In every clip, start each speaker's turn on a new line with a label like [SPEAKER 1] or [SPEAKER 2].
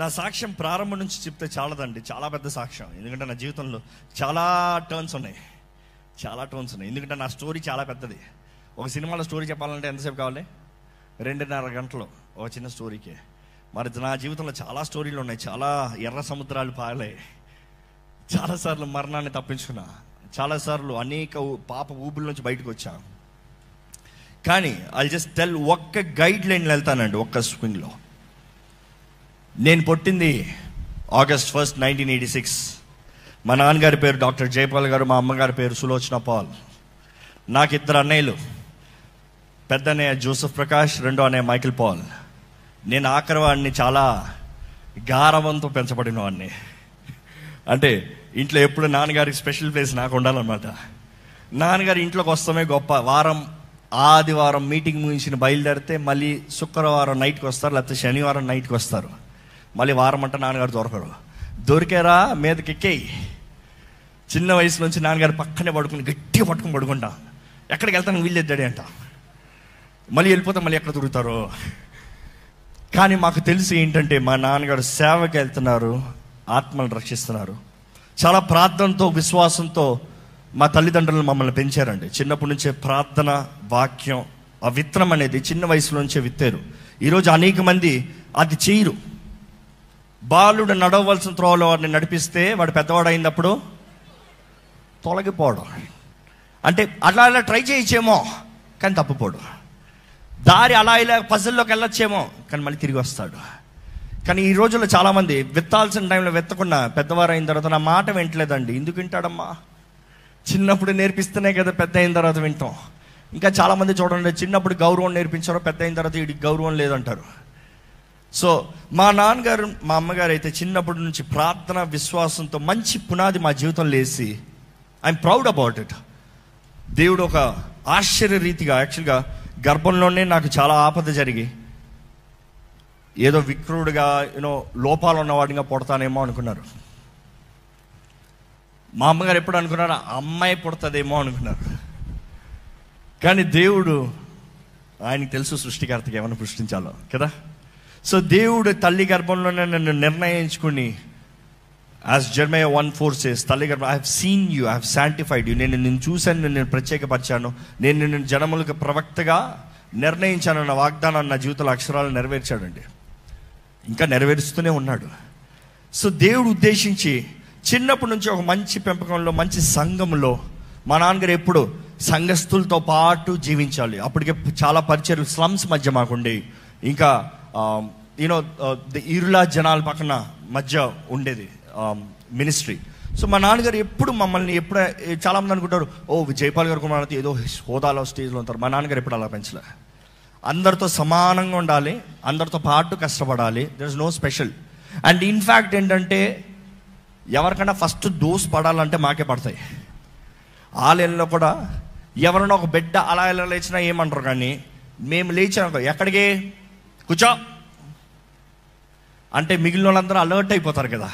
[SPEAKER 1] నా సాక్ష్యం ప్రారంభం నుంచి చెప్తే చాలదండి చాలా పెద్ద సాక్ష్యం ఎందుకంటే నా జీవితంలో చాలా టర్న్స్ ఉన్నాయి చాలా టర్న్స్ ఉన్నాయి ఎందుకంటే నా స్టోరీ చాలా పెద్దది ఒక సినిమాలో స్టోరీ చెప్పాలంటే ఎంతసేపు కావాలి రెండున్నర గంటలు ఒక చిన్న స్టోరీకి మరి నా జీవితంలో చాలా స్టోరీలు ఉన్నాయి చాలా ఎర్ర సముద్రాలు పాలే చాలాసార్లు మరణాన్ని తప్పించుకున్నా చాలాసార్లు అనేక పాప ఊబుల నుంచి బయటకు వచ్చా కానీ ఐ జస్ట్ టెల్ ఒక్క గైడ్ లైన్ వెళ్తానండి ఒక్క స్వింగ్లో నేను పుట్టింది August first nineteen eighty six మా నాన్నగారి పేరు డాక్టర్ జయపాల్ గారు మా అమ్మగారి పేరు సులోచన పాల్ నాకు ఇద్దరు అన్నయ్యలు పెద్ద అన్నయ్య జోసఫ్ ప్రకాష్ రెండో అన్నయ్య మైకిల్ పాల్ నేను ఆఖరవాడిని చాలా గారవంతో పెంచబడిన వాడిని అంటే ఇంట్లో ఎప్పుడు నాన్నగారికి స్పెషల్ ప్లేస్ నాకు ఉండాలన్నమాట నాన్నగారు ఇంట్లోకి వస్తామే గొప్ప వారం ఆదివారం మీటింగ్ ముగించిన బయలుదేరితే మళ్ళీ శుక్రవారం నైట్కి వస్తారు లేకపోతే శనివారం నైట్కి వస్తారు మళ్ళీ వారం అంటే నాన్నగారు దొరకరు దొరికారా మీదకి ఎక్కేయి చిన్న వయసు నుంచి నాన్నగారు పక్కనే పడుకుని గట్టిగా పట్టుకుని పడుకుంటా ఎక్కడికి వెళ్తాను వీళ్ళు డాడీ అంట మళ్ళీ వెళ్ళిపోతే మళ్ళీ ఎక్కడ దొరుకుతారు కానీ మాకు తెలిసి ఏంటంటే మా నాన్నగారు సేవకి వెళ్తున్నారు ఆత్మలను రక్షిస్తున్నారు చాలా ప్రార్థనతో విశ్వాసంతో మా తల్లిదండ్రులు మమ్మల్ని పెంచారండి చిన్నప్పటి నుంచే ప్రార్థన వాక్యం ఆ విత్తనం అనేది చిన్న వయసులో నుంచే విత్తారు ఈరోజు అనేక మంది అది చేయరు బాలుడు నడవలసిన త్రోలో వాడిని నడిపిస్తే వాడు పెద్దవాడు అయినప్పుడు తొలగిపోవడం అంటే అలా అలా ట్రై చేయొచ్చేమో కానీ తప్పిపోడు దారి అలా ఇలా పజల్లోకి వెళ్ళొచ్చేమో కానీ మళ్ళీ తిరిగి వస్తాడు కానీ ఈ రోజుల్లో చాలామంది విత్తాల్సిన టైంలో విత్తకుండా పెద్దవారు అయిన తర్వాత నా మాట వింటలేదండి ఎందుకు వింటాడమ్మా చిన్నప్పుడు నేర్పిస్తేనే కదా పెద్ద అయిన తర్వాత వింటాం ఇంకా చాలామంది చూడండి చిన్నప్పుడు గౌరవం నేర్పించారో పెద్ద అయిన తర్వాత వీడికి గౌరవం లేదంటారు సో మా నాన్నగారు మా అమ్మగారు అయితే చిన్నప్పటి నుంచి ప్రార్థన విశ్వాసంతో మంచి పునాది మా జీవితంలో వేసి ఐఎమ్ ప్రౌడ్ అబౌట్ ఇట్ దేవుడు ఒక ఆశ్చర్య రీతిగా యాక్చువల్గా గర్భంలోనే నాకు చాలా ఆపద జరిగి ఏదో విక్రుడుగా యూనో లోపాలు ఉన్నవాడిగా పుడతానేమో అనుకున్నారు మా అమ్మగారు ఎప్పుడు అనుకున్నారు అమ్మాయి పుడతదేమో అనుకున్నారు కానీ దేవుడు ఆయనకు తెలుసు సృష్టికర్తగా ఏమైనా సృష్టించాలో కదా సో దేవుడు తల్లి గర్భంలోనే నన్ను నిర్ణయించుకుని as Jeremiah one four says తల్లి గర్భం I have seen you I have sanctified you నేను నేను చూశాను నేను ప్రత్యేకపరిచాను నేను నిన్ను జనములకు ప్రవక్తగా నిర్ణయించాను నా వాగ్దానం నా జీవితంలో అక్షరాలు నెరవేర్చాడండి ఇంకా నెరవేరుస్తూనే ఉన్నాడు సో దేవుడు ఉద్దేశించి చిన్నప్పటి నుంచి ఒక మంచి పెంపకంలో మంచి సంఘంలో మా నాన్నగారు ఎప్పుడు సంఘస్థులతో పాటు జీవించాలి అప్పటికే చాలా పరిచయం స్లమ్స్ మధ్య మాకుండే ఇంకా యూనో ద ఇరులా జనాల పక్కన మధ్య ఉండేది మినిస్ట్రీ um, సో మా నాన్నగారు ఎప్పుడు మమ్మల్ని ఎప్పుడు చాలామంది అనుకుంటారు ఓ జైపాల్ గారు కుమార్తె ఏదో హోదాలో స్టేజ్లో ఉంటారు మా నాన్నగారు ఎప్పుడు అలా పెంచలే అందరితో సమానంగా ఉండాలి అందరితో పాటు కష్టపడాలి there is no special and in fact ఏంటంటే ఎవరికైనా ఫస్ట్ దోసు పడాలంటే మాకే పడతాయి ఆలయంలో కూడా ఎవరైనా ఒక బిడ్డ అలా ఇలా లేచినా ఏమంటారు కానీ మేము లేచాం ఎక్కడికి కూర్చో అంటే మిగిలిన వాళ్ళందరూ అలర్ట్ అయిపోతారు కదా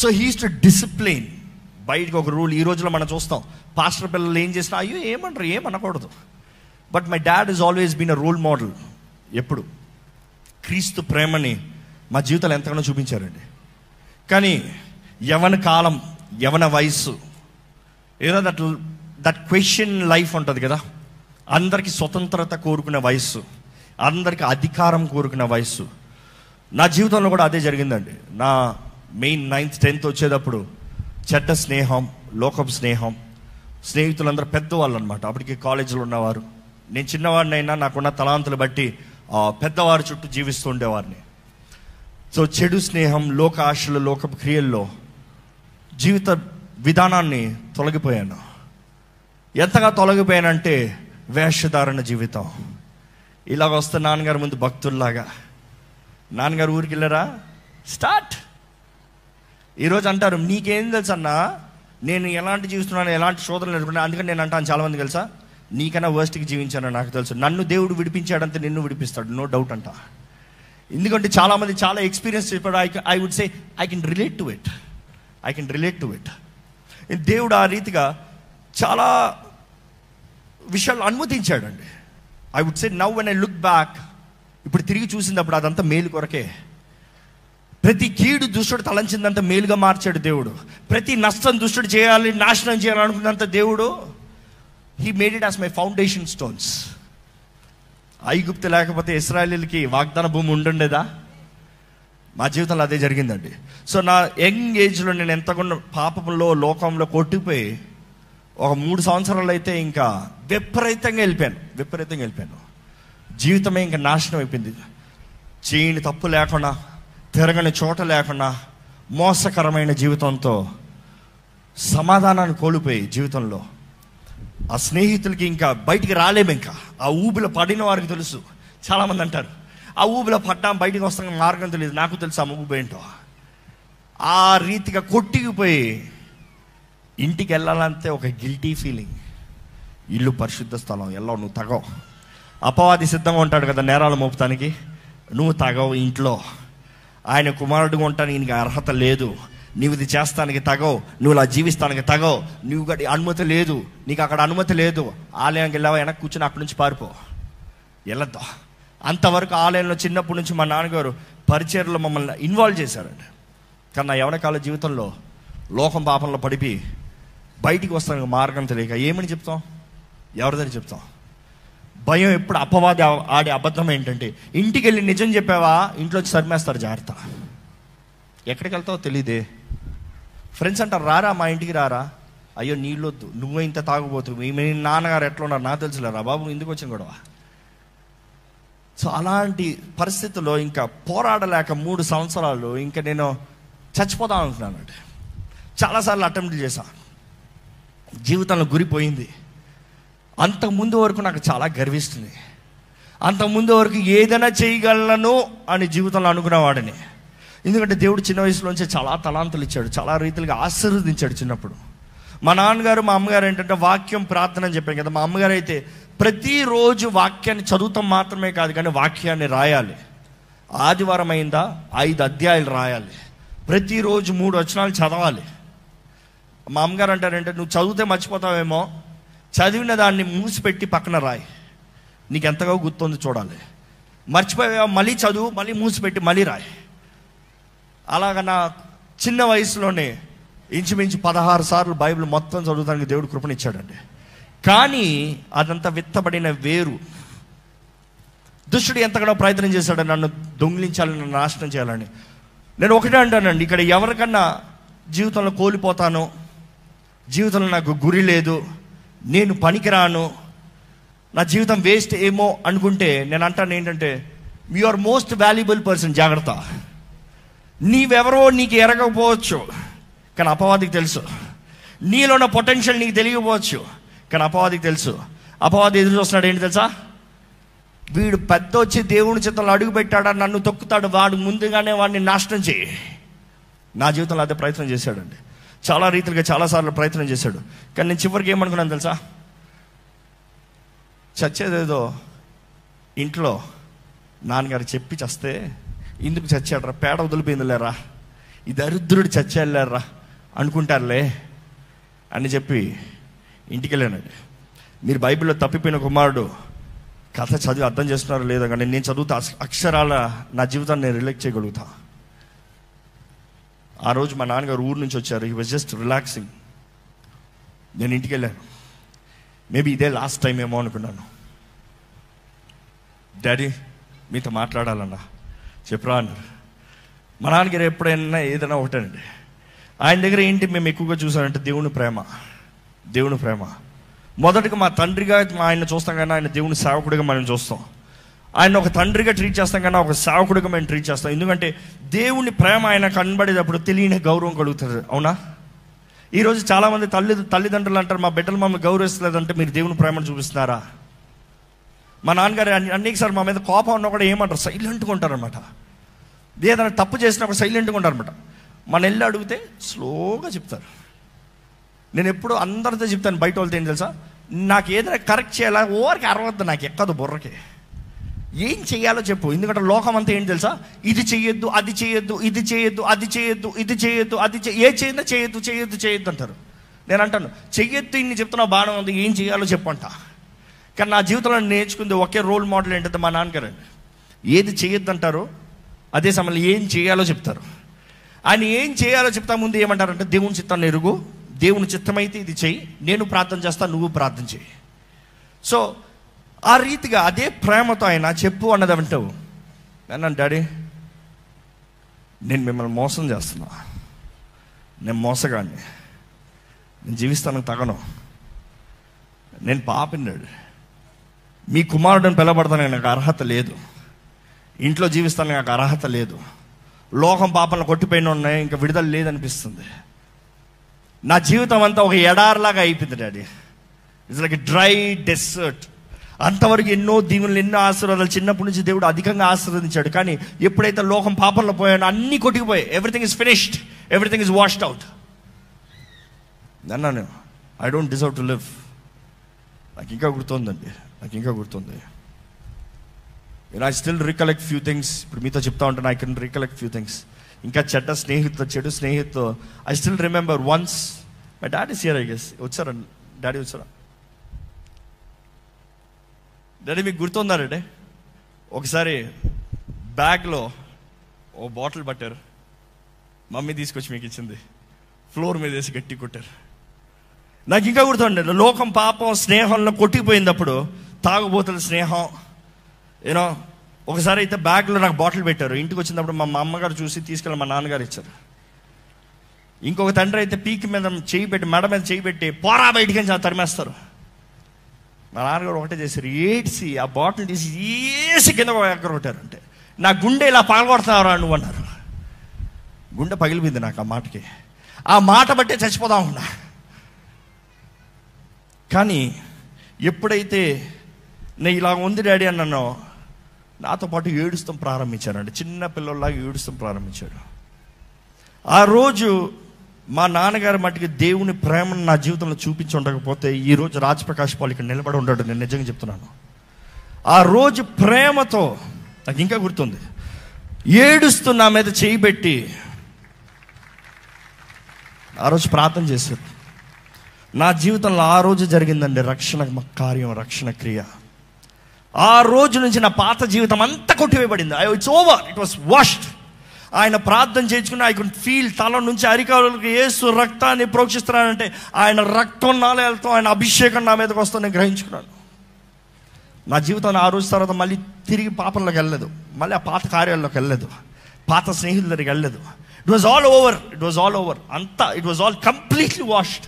[SPEAKER 1] సో హీస్ టు డిసిప్లిన్ బయటకు ఒక రూల్ ఈ రోజులో మనం చూస్తాం పాస్టర్ పిల్లలు ఏం చేసినా అయ్యో ఏమంటారు ఏమనకూడదు but my dad is always been a role model ఎప్పుడు క్రీస్తు ప్రేమని మా జీవితాలు ఎంతగానో చూపించారండి కానీ యవన కాలం యవన వయస్సు ఏదో దట్ దట్ క్వశ్చన్ లైఫ్ ఉంటుంది కదా అందరికీ స్వతంత్రత కోరుకునే వయస్సు అందరికీ అధికారం కోరుకున్న వయస్సు నా జీవితంలో కూడా అదే జరిగిందండి నా మెయిన్ నైన్త్ టెన్త్ వచ్చేటప్పుడు చెడ్డ స్నేహం లోకపు స్నేహం స్నేహితులందరూ పెద్దవాళ్ళు అనమాట అప్పటికి కాలేజీలో ఉన్నవారు నేను చిన్నవాడినైనా నాకున్న తలాంతులు బట్టి పెద్దవారి చుట్టూ జీవిస్తూ ఉండేవారిని సో చెడు స్నేహం లోక ఆశలు లోక క్రియల్లో జీవిత విధానాన్ని తొలగిపోయాను ఎంతగా తొలగిపోయానంటే వేషధారణ జీవితం ఇలాగ వస్తే నాన్నగారు ముందు భక్తుల్లాగా నాన్నగారు ఊరికి వెళ్ళారా స్టార్ట్ ఈరోజు అంటారు నీకేం తెలుసు అన్నా నేను ఎలాంటి జీవిస్తున్నాను ఎలాంటి శోధనలు ఎదుర్కొన్నాను అందుకని నేను అంటాను చాలామంది తెలుసా నీకన్నా వర్స్ట్కి జీవించాను నాకు తెలుసు నన్ను దేవుడు విడిపించాడంతే నిన్ను విడిపిస్తాడు నో డౌట్ అంట ఎందుకంటే చాలామంది చాలా ఎక్స్పీరియన్స్ చెప్పాడు I I would say I can relate to it I can relate to it దేవుడు ఆ రీతిగా చాలా విషయాలు అనుమతించాడండి I would say now when I look back ఇప్పుడు తిరిగి చూసినప్పుడు అదంతా మేలు కొరకే ప్రతి కీడు దుష్టుడు తలంచిందంత మేలుగా మార్చాడు దేవుడు ప్రతి నష్టం దుష్టుడు చేయాలి నాశనం చేయాలనుకున్నంత దేవుడు he made it as my foundation stones ఐగుప్తి లేకపోతే ఇస్రాయలీలకి వాగ్దాన భూమి ఉండుండేదా మా జీవితంలో అదే జరిగిందండి సో నా యంగ్ ఏజ్లో నేను ఎంతకుండా పాపంలో లోకంలో కొట్టిపోయి ఒక మూడు సంవత్సరాలు అయితే ఇంకా విపరీతంగా వెళ్ళిపోయాను విపరీతంగా వెళ్ళిపోయాను జీవితమే ఇంకా నాశనం అయిపోయింది చేయని తప్పు లేకుండా తిరగని చోట లేకుండా మోసకరమైన జీవితంతో సమాధానాన్ని కోల్పోయి జీవితంలో ఆ స్నేహితులకి ఇంకా బయటికి రాలేము ఇంకా ఆ ఊబిలో పడిన వారికి తెలుసు చాలామంది అంటారు ఆ ఊబిలో పడ్డాం బయటికి వస్తాం మార్గం తెలియదు నాకు తెలుసు ఆ ఊబేంటో ఆ రీతిగా కొట్టికిపోయి ఇంటికి వెళ్ళాలంటే ఒక గిల్టీ ఫీలింగ్ ఇల్లు పరిశుద్ధ స్థలం వెళ్ళవు నువ్వు తగవు అపవాది సిద్ధంగా ఉంటాడు కదా నేరాలు మోపుతానికి నువ్వు తగవు ఇంట్లో ఆయన కుమారుడుగా ఉంటానికి నీకు అర్హత లేదు నీవు ఇది చేస్తానికి తగవు నువ్వు ఇలా జీవిస్తానికి తగవు నువ్వు గడి అనుమతి లేదు నీకు అక్కడ అనుమతి లేదు ఆలయానికి వెళ్ళావా వెనక్కి కూర్చొని అక్కడి నుంచి పారిపో వెళ్ళద్దు అంతవరకు ఆలయంలో చిన్నప్పటి నుంచి మా నాన్నగారు పరిచయలో మమ్మల్ని ఇన్వాల్వ్ చేశారండి కానీ నా యవనకాల జీవితంలో లోకం పాపంలో పడిపి బయటికి వస్తానికి మార్గం తెలియక ఏమని చెప్తాం ఎవరి దగ్గర చెప్తాం భయం ఎప్పుడు అపవాది ఆడే అబద్ధం ఏంటంటే ఇంటికి వెళ్ళి నిజం చెప్పావా ఇంట్లో వచ్చి సరిమేస్తారు జాగ్రత్త ఎక్కడికి వెళ్తావో తెలియదే ఫ్రెండ్స్ అంటారు రారా మా ఇంటికి రారా అయ్యో నీళ్ళొద్దు నువ్వు ఇంత తాగుబోతు మీ నాన్నగారు ఎట్లా ఉన్నారు నాకు తెలుసులేరా బాబు ఎందుకు వచ్చిన గొడవ సో అలాంటి పరిస్థితుల్లో ఇంకా పోరాడలేక మూడు సంవత్సరాలు ఇంకా నేను చచ్చిపోదాం అనుకున్నాను అంటే చాలాసార్లు అటెంప్ట్ చేశాను జీవితంలో గురిపోయింది అంతకుముందు వరకు నాకు చాలా గర్విస్తుంది అంతకుముందు వరకు ఏదైనా చేయగలను అని జీవితంలో అనుకునేవాడిని ఎందుకంటే దేవుడు చిన్న వయసులోంచి చాలా తలాంతులు ఇచ్చాడు చాలా రీతిలుగా ఆశీర్వదించాడు చిన్నప్పుడు మా నాన్నగారు మా అమ్మగారు ఏంటంటే వాక్యం ప్రార్థన అని చెప్పాను కదా మా అమ్మగారు అయితే ప్రతిరోజు వాక్యాన్ని చదువుతాం మాత్రమే కాదు కానీ వాక్యాన్ని రాయాలి ఆదివారం అయిందా ఐదు అధ్యాయాలు రాయాలి ప్రతిరోజు మూడు వచనాలు చదవాలి మా అమ్మగారు అంటారంటే నువ్వు చదివితే మర్చిపోతావేమో చదివిన దాన్ని మూసిపెట్టి పక్కన రాయి నీకు ఎంతగా గుర్తుంది చూడాలి మర్చిపోయావు మళ్ళీ చదువు మళ్ళీ మూసిపెట్టి మళ్ళీ రాయి అలాగ నా చిన్న వయసులోనే ఇంచుమించు పదహారు సార్లు బైబిల్ మొత్తం చదువుతానికి దేవుడు కృపణిచ్చాడండి కానీ అదంతా విత్తబడిన వేరు దుష్టుడు ఎంతగానో ప్రయత్నం చేశాడు నన్ను దొంగిలించాలని నన్ను నాశనం చేయాలని నేను ఒకటే అంటానండి ఇక్కడ ఎవరికన్నా జీవితంలో కోల్పోతానో జీవితంలో నాకు గురి లేదు నేను పనికిరాను నా జీవితం వేస్ట్ ఏమో అనుకుంటే నేను అంటాను ఏంటంటే you are most valuable person జాగ్రత్త నీవెవరో నీకు ఎరగకపోవచ్చు కానీ అపవాదికి తెలుసు నీలో ఉన్న పొటెన్షియల్ నీకు తెలియకపోవచ్చు కానీ అపవాదికి తెలుసు అపవాది ఎదురు చూస్తున్నాడు ఏంటి తెలుసా వీడు పెద్ద వచ్చి దేవుని చిత్తంలో అడుగు నన్ను తొక్కుతాడు వాడు ముందుగానే వాడిని నాశనం చేయి నా జీవితంలో అదే ప్రయత్నం చేశాడండి చాలా రీతిలుగా చాలాసార్లు ప్రయత్నం చేశాడు కానీ నేను చివరికి ఏమనుకున్నాను తెలుసా చచ్చేదేదో ఇంట్లో నాన్నగారు చెప్పి చస్తే ఇందుకు చచ్చాడరా పేడ వదిలిపోయింది లేరా ఈ దరిద్రుడు చచ్చాడులేరా అనుకుంటారులే అని చెప్పి ఇంటికి వెళ్ళాను మీరు బైబిల్లో తప్పిపోయిన కుమారుడు కథ చదివి అర్థం చేస్తున్నారో లేదో కానీ నేను చదువుతా అక్షరాల నా జీవితాన్ని నేను రిలెక్ట్ చేయగలుగుతాను ఆ రోజు మా నాన్నగారు ఊరు నుంచి వచ్చారు హీ వాజ్ జస్ట్ రిలాక్సింగ్ నేను ఇంటికి వెళ్ళాను మేబీ ఇదే లాస్ట్ టైం ఏమో అనుకున్నాను డాడీ మీతో మాట్లాడాలన్నా చెప్పరా అన్నారు మా నాన్నగారు ఎప్పుడైనా ఏదైనా ఒకటేనండి ఆయన దగ్గర ఏంటి మేము ఎక్కువగా చూసామంటే దేవుని ప్రేమ దేవుని ప్రేమ మొదటగా మా తండ్రిగా మా ఆయన చూస్తాం కానీ ఆయన దేవుని సేవకుడిగా మనం చూస్తాం ఆయన ఒక తండ్రిగా ట్రీట్ చేస్తాం కన్నా ఒక సేవకుడిగా మేము ట్రీట్ చేస్తాం ఎందుకంటే దేవుని ప్రేమ ఆయన కనబడేటప్పుడు తెలియని గౌరవం కలుగుతుంది అవునా ఈరోజు చాలామంది తల్లి తల్లిదండ్రులు అంటారు మా బిడ్డలు మమ్మల్ని గౌరవిస్తలేదంటే మీరు దేవుని ప్రేమను చూపిస్తున్నారా మా నాన్నగారు అన్నిసారి మా మీద కోపం ఉన్నా కూడా ఏమంటారు సైలెంట్గా ఉంటారనమాట ఏదైనా తప్పు చేసినప్పుడు సైలెంట్గా ఉంటారనమాట మన వెళ్ళి అడిగితే స్లోగా చెప్తారు నేను ఎప్పుడు అందరితో చెప్తాను బయట వాళ్ళతో ఏం తెలుసా నాకు ఏదైనా కరెక్ట్ చేయాలా ఓరికి అరవద్దు నాకు ఎక్కదు బుర్రకి ఏం చేయాలో చెప్పు ఎందుకంటే లోకం అంతా ఏం తెలుసా ఇది చేయొద్దు అది చేయొద్దు ఇది చేయొద్దు అది చేయొద్దు ఇది చేయొద్దు అది ఏ చేయిందో చేయొద్దు చేయొద్దు చేయొద్దు అంటారు నేను అంటాను చెయ్యొద్దు ఇన్ని చెప్తున్నా బాణం ఉంది ఏం చేయాలో చెప్పు అంట కానీ నా జీవితంలో నేర్చుకుంది ఒకే రోల్ మోడల్ ఏంటంటే మా నాన్నగారు ఏది చేయొద్దు అంటారు అదే సమయంలో ఏం చేయాలో చెప్తారు ఆయన ఏం చేయాలో చెప్తా ముందు ఏమంటారంటే దేవుని చిత్తం ఎరుగు దేవుని చిత్తమైతే ఇది చెయ్యి నేను ప్రార్థన చేస్తా నువ్వు ప్రార్థన చెయ్యి సో ఆ రీతిగా అదే ప్రేమతో ఆయన చెప్పు అన్నది అంటావు అన్నా డాడీ నేను మిమ్మల్ని మోసం చేస్తున్నా నేను మోసగాడిని నేను జీవిస్తాను తగను నేను పాపిన్నాడు మీ కుమారుడిని పిలబడతానికి నాకు అర్హత లేదు ఇంట్లో జీవిస్తానికి నాకు అర్హత లేదు లోకం పాపలను కొట్టిపోయిన ఉన్నాయి ఇంకా విడుదల లేదనిపిస్తుంది నా జీవితం అంతా ఒక ఎడారిలాగా అయిపోయింది daddy it's like dry desert అంతవరకు ఎన్నో దీవులు ఎన్నో ఆశీర్వాదాలు చిన్నప్పటి నుంచి దేవుడు అధికంగా ఆశీర్వదించాడు కానీ ఎప్పుడైతే లోకం పాపంలో పోయానో అన్ని కొట్టుకుపోయాయి everything is finished everything is washed out అన్నాను I don't deserve to live నాకు ఇంకా గుర్తుందండి నాకు ఇంకా గుర్తుంది I still recollect few things ఇప్పుడు మీతో చెప్తా ఉంటాను I can recollect few things ఇంకా చెడ్డ స్నేహితుతో చెడు స్నేహితుతో I still remember once my daddy సియర్ ఐ గెస్ వచ్చారా డాడీ వచ్చారా డాడీ మీకు గుర్తుందారండి ఒకసారి బ్యాగ్లో ఓ బాటిల్ పట్టారు మమ్మీ తీసుకొచ్చి మీకు ఇచ్చింది ఫ్లోర్ మీద వేసి గట్టి కొట్టారు నాకు ఇంకా గుర్తుంది లోకం పాపం స్నేహంలో కొట్టిపోయినప్పుడు తాగుబోతుల స్నేహం ఏనో ఒకసారి అయితే బ్యాగ్లో నాకు బాటిల్ పెట్టారు ఇంటికి వచ్చినప్పుడు మా అమ్మగారు చూసి తీసుకెళ్ళి మా నాన్నగారు ఇచ్చారు ఇంకొక తండ్రి అయితే పీక్ మీద చేయి పెట్టి మెడ మీద చేయి పెట్టి పోరా బయటికి తరిమేస్తారు మా నాన్నగారు ఒకటే చేశారు ఏడ్చి ఆ బాటిల్ తీసి ఏసి కింద ఎక్కడ ఉంటారంటే నా గుండె ఇలా పగలగొడతావరా నువ్వు అన్నారు గుండె పగిలిపోయింది నాకు ఆ మాటకి ఆ మాట బట్టే చచ్చిపోదాం ఉన్నా కానీ ఎప్పుడైతే నేను ఇలా ఉంది డాడీ అన్నానో నాతో పాటు ఏడుస్తాం ప్రారంభించారండి చిన్న పిల్లల్లాగా ఏడుస్తాం ప్రారంభించాడు ఆ రోజు మా నాన్నగారి మట్టికి దేవుని ప్రేమను నా జీవితంలో చూపించి ఉండకపోతే ఈరోజు రాజప్రకాష్ పాలిక ఇక్కడ నిలబడి ఉంటాడు నేను నిజంగా చెప్తున్నాను ఆ రోజు ప్రేమతో నాకు ఇంకా గుర్తుంది ఏడుస్తూ నా మీద చేయి పెట్టి ఆ రోజు ప్రార్థన చేశారు నా జీవితంలో ఆ రోజు జరిగిందండి రక్షణ కార్యం రక్షణ క్రియ ఆ రోజు నుంచి నా పాత జీవితం అంతా కొట్టివేయబడింది I it's over it was washed ఆయన ప్రార్థన చేయించుకుని ఐ కుడ్ ఫీల్ తల నుంచి అరికారులకు ఏసు రక్తాన్ని ప్రోక్షిస్తున్నానంటే ఆయన రక్తం నాలేలతో ఆయన అభిషేకం నా మీదకి వస్తూ నేను గ్రహించుకున్నాను నా జీవితాన్ని ఆ రోజు తర్వాత మళ్ళీ తిరిగి పాపంలోకి వెళ్ళలేదు మళ్ళీ ఆ పాత కార్యాల్లోకి వెళ్ళలేదు పాత స్నేహితుల దగ్గరికి వెళ్ళలేదు it was all over it was all over అంతా it was all completely washed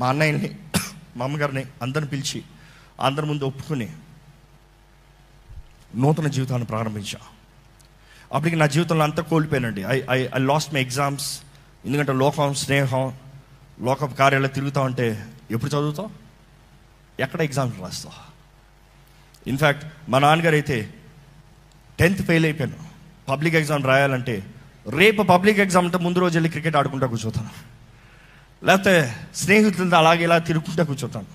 [SPEAKER 1] మా అన్నయ్యని మా అమ్మగారిని అందరిని పిలిచి అందరి ముందు ఒప్పుకుని నూతన జీవితాన్ని ప్రారంభించాను అప్పటికి నా జీవితంలో అంతా కోల్పోయానండి I I I lost my exams ఎందుకంటే లోకం స్నేహం లోక కార్యాలయం తిరుగుతూ ఉంటే ఎప్పుడు చదువుతావు ఎక్కడ ఎగ్జామ్స్ రాస్తావు ఇన్ఫ్యాక్ట్ మా నాన్నగారు అయితే టెన్త్ ఫెయిల్ అయిపోయాను పబ్లిక్ ఎగ్జామ్ రాయాలంటే రేపు పబ్లిక్ ఎగ్జామ్ అంటే ముందు రోజు వెళ్ళి క్రికెట్ ఆడుకుంటా కూర్చోతాను లేకపోతే స్నేహితులతో అలాగే ఇలా తిరుగుకుంటా కూర్చోతాను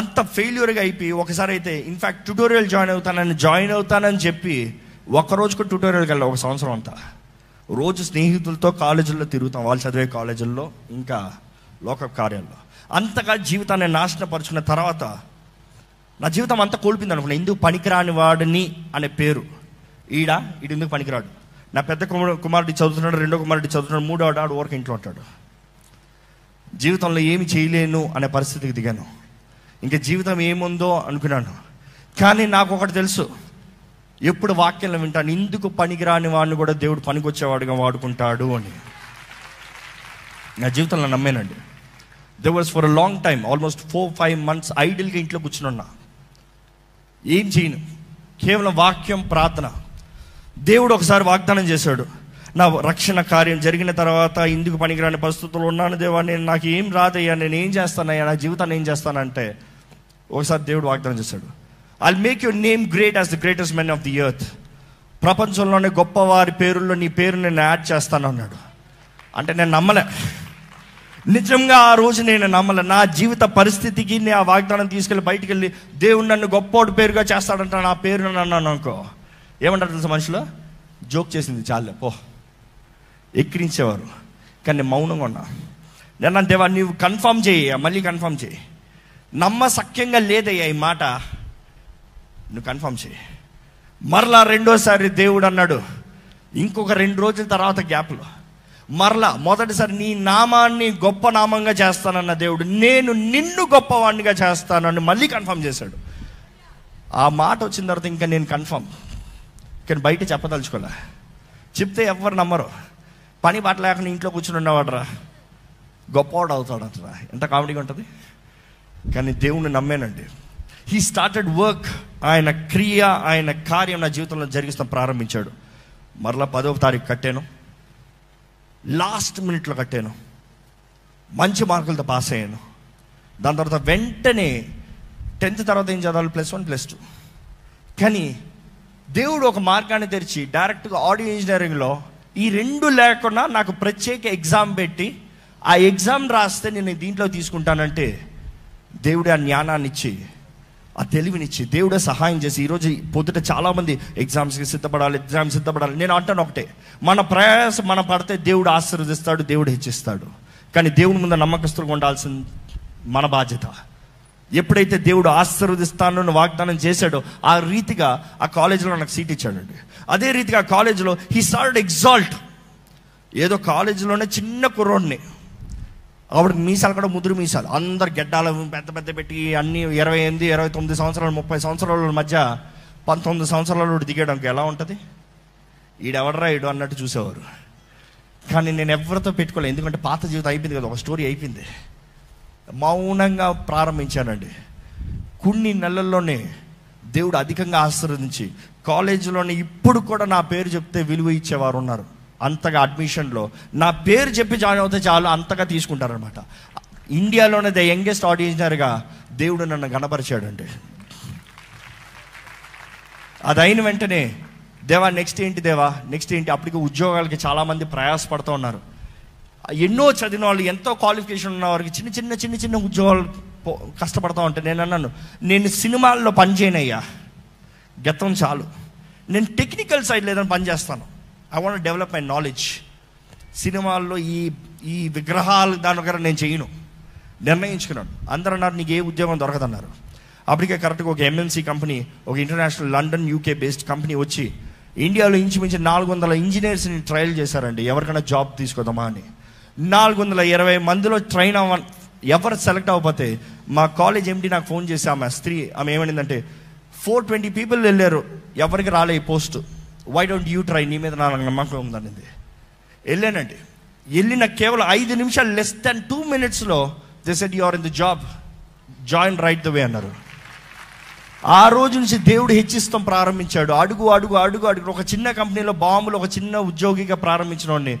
[SPEAKER 1] అంత ఫెయిల్యూర్గా అయిపోయి ఒకసారి అయితే ఇన్ఫ్యాక్ట్ ట్యూటోరియల్ జాయిన్ అవుతానని జాయిన్ అవుతానని చెప్పి రోజుకు ట్యూటోరియల్కి వెళ్ళాలి ఒక సంవత్సరం అంతా రోజు స్నేహితులతో కాలేజీల్లో తిరుగుతాం వాళ్ళు చదివే కాలేజీల్లో ఇంకా లోక కార్యాల్లో అంతగా జీవితాన్ని నాశనపరుచుకున్న తర్వాత నా జీవితం అంతా కోల్పోయింది అనుకున్నా ఎందుకు పనికిరాని వాడిని అనే పేరు ఈడ ఈడు ఎందుకు పనికిరాడు నా పెద్ద కుమారు కుమారుడి చదువుతున్నాడు రెండో కుమారుడి చదువుతున్నాడు మూడో ఆడు ఓరక ఇంట్లో ఉంటాడు జీవితంలో ఏమి చేయలేను అనే పరిస్థితికి దిగాను ఇంక జీవితం ఏముందో అనుకున్నాను కానీ నాకు ఒకటి తెలుసు ఎప్పుడు వాక్యం వింటాను ఇందుకు పనికిరాని వాడిని కూడా దేవుడు పనికొచ్చేవాడుగా వాడుకుంటాడు అని నా జీవితంలో నమ్మేనండి they was for a long time almost four five months ఐడిల్గా ఇంట్లో కూర్చుని ఉన్న ఏం చేయను కేవలం వాక్యం ప్రార్థన దేవుడు ఒకసారి వాగ్దానం చేశాడు నా రక్షణ కార్యం జరిగిన తర్వాత ఇందుకు పనికిరాని పరిస్థితుల్లో ఉన్నాను దేవా నేను నాకు ఏం రాదయ్యా నేను ఏం చేస్తానయ్యా నా జీవితాన్ని ఏం చేస్తానంటే ఒకసారి దేవుడు వాగ్దానం చేశాడు I make your name great as the greatest men of the earth ప్రపంచంలోనే గొప్పవారి పేరుల్లో నీ పేరు నేను యాడ్ చేస్తాను అన్నాడు అంటే నేను నమ్మలే నిజంగా ఆ రోజు నేను నమ్మలే నా జీవిత పరిస్థితికి నేను ఆ వాగ్దానం తీసుకెళ్ళి బయటికి వెళ్ళి దేవుడు నన్ను గొప్పోడు పేరుగా చేస్తాడంట నా పేరు అన్నాను అనుకో ఏమంటారు తెలుసు మనుషులు జోక్ చేసింది చాలే పో ఎక్కిరించేవారు కానీ మౌనంగా ఉన్నా నేను దేవా నీవు కన్ఫర్మ్ చేయి మళ్ళీ కన్ఫర్మ్ చేయి నమ్మ సఖ్యంగా లేదయ్యా ఈ మాట నువ్వు కన్ఫర్మ్ చేయి మరలా రెండోసారి దేవుడు అన్నాడు ఇంకొక రెండు రోజుల తర్వాత గ్యాప్లో మరలా మొదటిసారి నీ నామాన్ని గొప్ప నామంగా చేస్తానన్న దేవుడు నేను నిన్ను గొప్పవాణ్ణిగా చేస్తానని మళ్ళీ కన్ఫర్మ్ చేశాడు ఆ మాట వచ్చిన తర్వాత ఇంకా నేను కన్ఫర్మ్ కానీ బయట చెప్పదలుచుకోలే చెప్తే ఎవరు నమ్మరు పని బాట లేకుండా ఇంట్లో కూర్చుని ఉన్నవాడరా గొప్పవాడు అంటరా ఎంత కామెడీగా ఉంటుంది కానీ దేవుని నమ్మానండి హీ స్టార్టెడ్ వర్క్ ఆయన క్రియ ఆయన కార్యం నా జీవితంలో జరిగిస్తాం ప్రారంభించాడు మరలా పదవ తారీఖు కట్టాను లాస్ట్ మినిట్లో కట్టాను మంచి మార్కులతో పాస్ అయ్యాను దాని తర్వాత వెంటనే టెన్త్ తర్వాత ఏం చదవాలి ప్లస్ వన్ ప్లస్ టూ కానీ దేవుడు ఒక మార్గాన్ని తెరిచి డైరెక్ట్గా ఆడియో ఇంజనీరింగ్లో ఈ రెండు లేకుండా నాకు ప్రత్యేక ఎగ్జామ్ పెట్టి ఆ ఎగ్జామ్ రాస్తే నేను దీంట్లో తీసుకుంటానంటే దేవుడు ఆ ఇచ్చి ఆ తెలివినిచ్చి దేవుడే సహాయం చేసి ఈరోజు పొద్దుట చాలామంది ఎగ్జామ్స్కి సిద్ధపడాలి ఎగ్జామ్స్ సిద్ధపడాలి నేను అంటాను ఒకటే మన ప్రయాసం మనం పడితే దేవుడు ఆశీర్వదిస్తాడు దేవుడు హెచ్చిస్తాడు కానీ దేవుని ముందు నమ్మకస్తులు ఉండాల్సిన మన బాధ్యత ఎప్పుడైతే దేవుడు ఆశీర్వదిస్తానని వాగ్దానం చేశాడో ఆ రీతిగా ఆ కాలేజీలో నాకు సీట్ ఇచ్చాడండి అదే రీతిగా కాలేజీలో హీ సాల్డ్ ఎగ్జాల్ట్ ఏదో కాలేజీలోనే చిన్న కుర్రోడిని ఆవిడ మీసాలు కూడా ముదురు మీసాలు అందరు గెడ్డాలు పెద్ద పెద్ద పెట్టి అన్ని ఇరవై ఎనిమిది ఇరవై తొమ్మిది సంవత్సరాలు ముప్పై సంవత్సరాల మధ్య పంతొమ్మిది సంవత్సరాలు దిగడానికి ఎలా ఉంటుంది ఈడెవడరా ఈడు అన్నట్టు చూసేవారు కానీ నేను ఎవరితో పెట్టుకోలేదు ఎందుకంటే పాత జీవితం అయిపోయింది కదా ఒక స్టోరీ అయిపోయింది మౌనంగా ప్రారంభించానండి కొన్ని నెలల్లోనే దేవుడు అధికంగా ఆశీర్వదించి కాలేజీలోనే ఇప్పుడు కూడా నా పేరు చెప్తే విలువ ఇచ్చేవారు ఉన్నారు అంతగా అడ్మిషన్లో నా పేరు చెప్పి జాయిన్ అవుతే చాలు అంతగా తీసుకుంటారనమాట ఇండియాలోనే ద యంగెస్ట్ ఆడియన్స్గా దేవుడు నన్ను గణపరిచాడండి అది అయిన వెంటనే దేవా నెక్స్ట్ ఏంటి దేవా నెక్స్ట్ ఏంటి అప్పటికి ఉద్యోగాలకి చాలామంది ప్రయాసపడుతూ ఉన్నారు ఎన్నో చదివిన వాళ్ళు ఎంతో క్వాలిఫికేషన్ ఉన్న వారికి చిన్న చిన్న చిన్న చిన్న ఉద్యోగాలు కష్టపడతా ఉంటే నేను అన్నాను నేను సినిమాల్లో పనిచేయనయ్యా గతం చాలు నేను టెక్నికల్ సైడ్ లేదని పనిచేస్తాను I want develop my knowledge సినిమాల్లో ఈ ఈ విగ్రహాలు దాని దగ్గర నేను చేయను నిర్ణయించుకున్నాను అందరూ అన్నారు నీకు ఏ ఉద్యోగం దొరకదన్నారు అప్పటికే కరెక్ట్గా ఒక ఎంఎన్సీ కంపెనీ ఒక international London UK based company వచ్చి ఇండియాలో ఇంచుమించు నాలుగు వందల ఇంజనీర్స్ని ట్రయల్ చేశారండి ఎవరికైనా జాబ్ తీసుకుందామా అని నాలుగు వందల ఇరవై మందిలో ట్రైన్ అవ్వ ఎవరు సెలెక్ట్ అవ్వకపోతే మా కాలేజ్ ఏమిటి నాకు ఫోన్ చేసి ఆమె స్త్రీ ఆమె అంటే ఫోర్ ట్వంటీ పీపుల్ వెళ్ళారు ఎవరికి రాలే ఈ post why don't you try నీ మీద నా నమ్మకం ఉందనింది వెళ్ళానండి వెళ్ళిన కేవలం ఐదు నిమిషాలు లెస్ దాన్ టూ మినిట్స్లో this at you are in the job join right the way అన్నారు ఆ రోజు నుంచి దేవుడు హెచ్చిస్తాం ప్రారంభించాడు అడుగు అడుగు అడుగు అడుగు ఒక చిన్న కంపెనీలో బాంబులు ఒక చిన్న ఉద్యోగిగా ప్రారంభించిన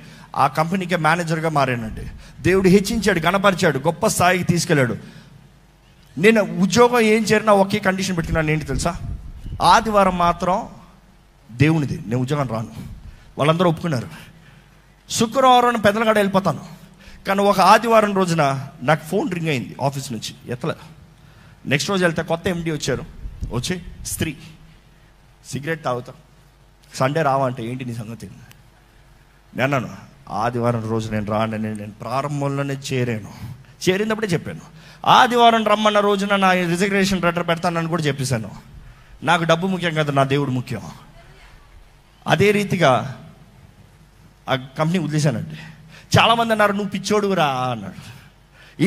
[SPEAKER 1] ఆ కంపెనీకి మేనేజర్గా మారానండి దేవుడు హెచ్చించాడు గణపరిచాడు గొప్ప స్థాయికి తీసుకెళ్ళాడు నేను ఉద్యోగం ఏం చేరినా ఒకే కండిషన్ పెట్టుకున్నాను ఏంటి తెలుసా ఆదివారం మాత్రం దేవునిది నేను ఉద్యోగం రాను వాళ్ళందరూ ఒప్పుకున్నారు శుక్రవారం పెద్దల కాడ వెళ్ళిపోతాను కానీ ఒక ఆదివారం రోజున నాకు ఫోన్ రింగ్ అయింది ఆఫీస్ నుంచి ఎత్తలే నెక్స్ట్ రోజు వెళ్తే కొత్త ఎండి వచ్చారు వచ్చి స్త్రీ సిగరెట్ తాగుతా సండే రావా అంటే ఏంటి నీ సంగతి నేనను ఆదివారం రోజు నేను రాను నేను ప్రారంభంలోనే చేరాను చేరినప్పుడే చెప్పాను ఆదివారం రమ్మన్న రోజున నా రిజర్వేషన్ లెటర్ పెడతానని కూడా చెప్పేశాను నాకు డబ్బు ముఖ్యం కదా నా దేవుడు ముఖ్యం అదే రీతిగా ఆ కంపెనీ వదిలేశానండి చాలామంది అన్నారు నువ్వు పిచ్చోడురా అన్నాడు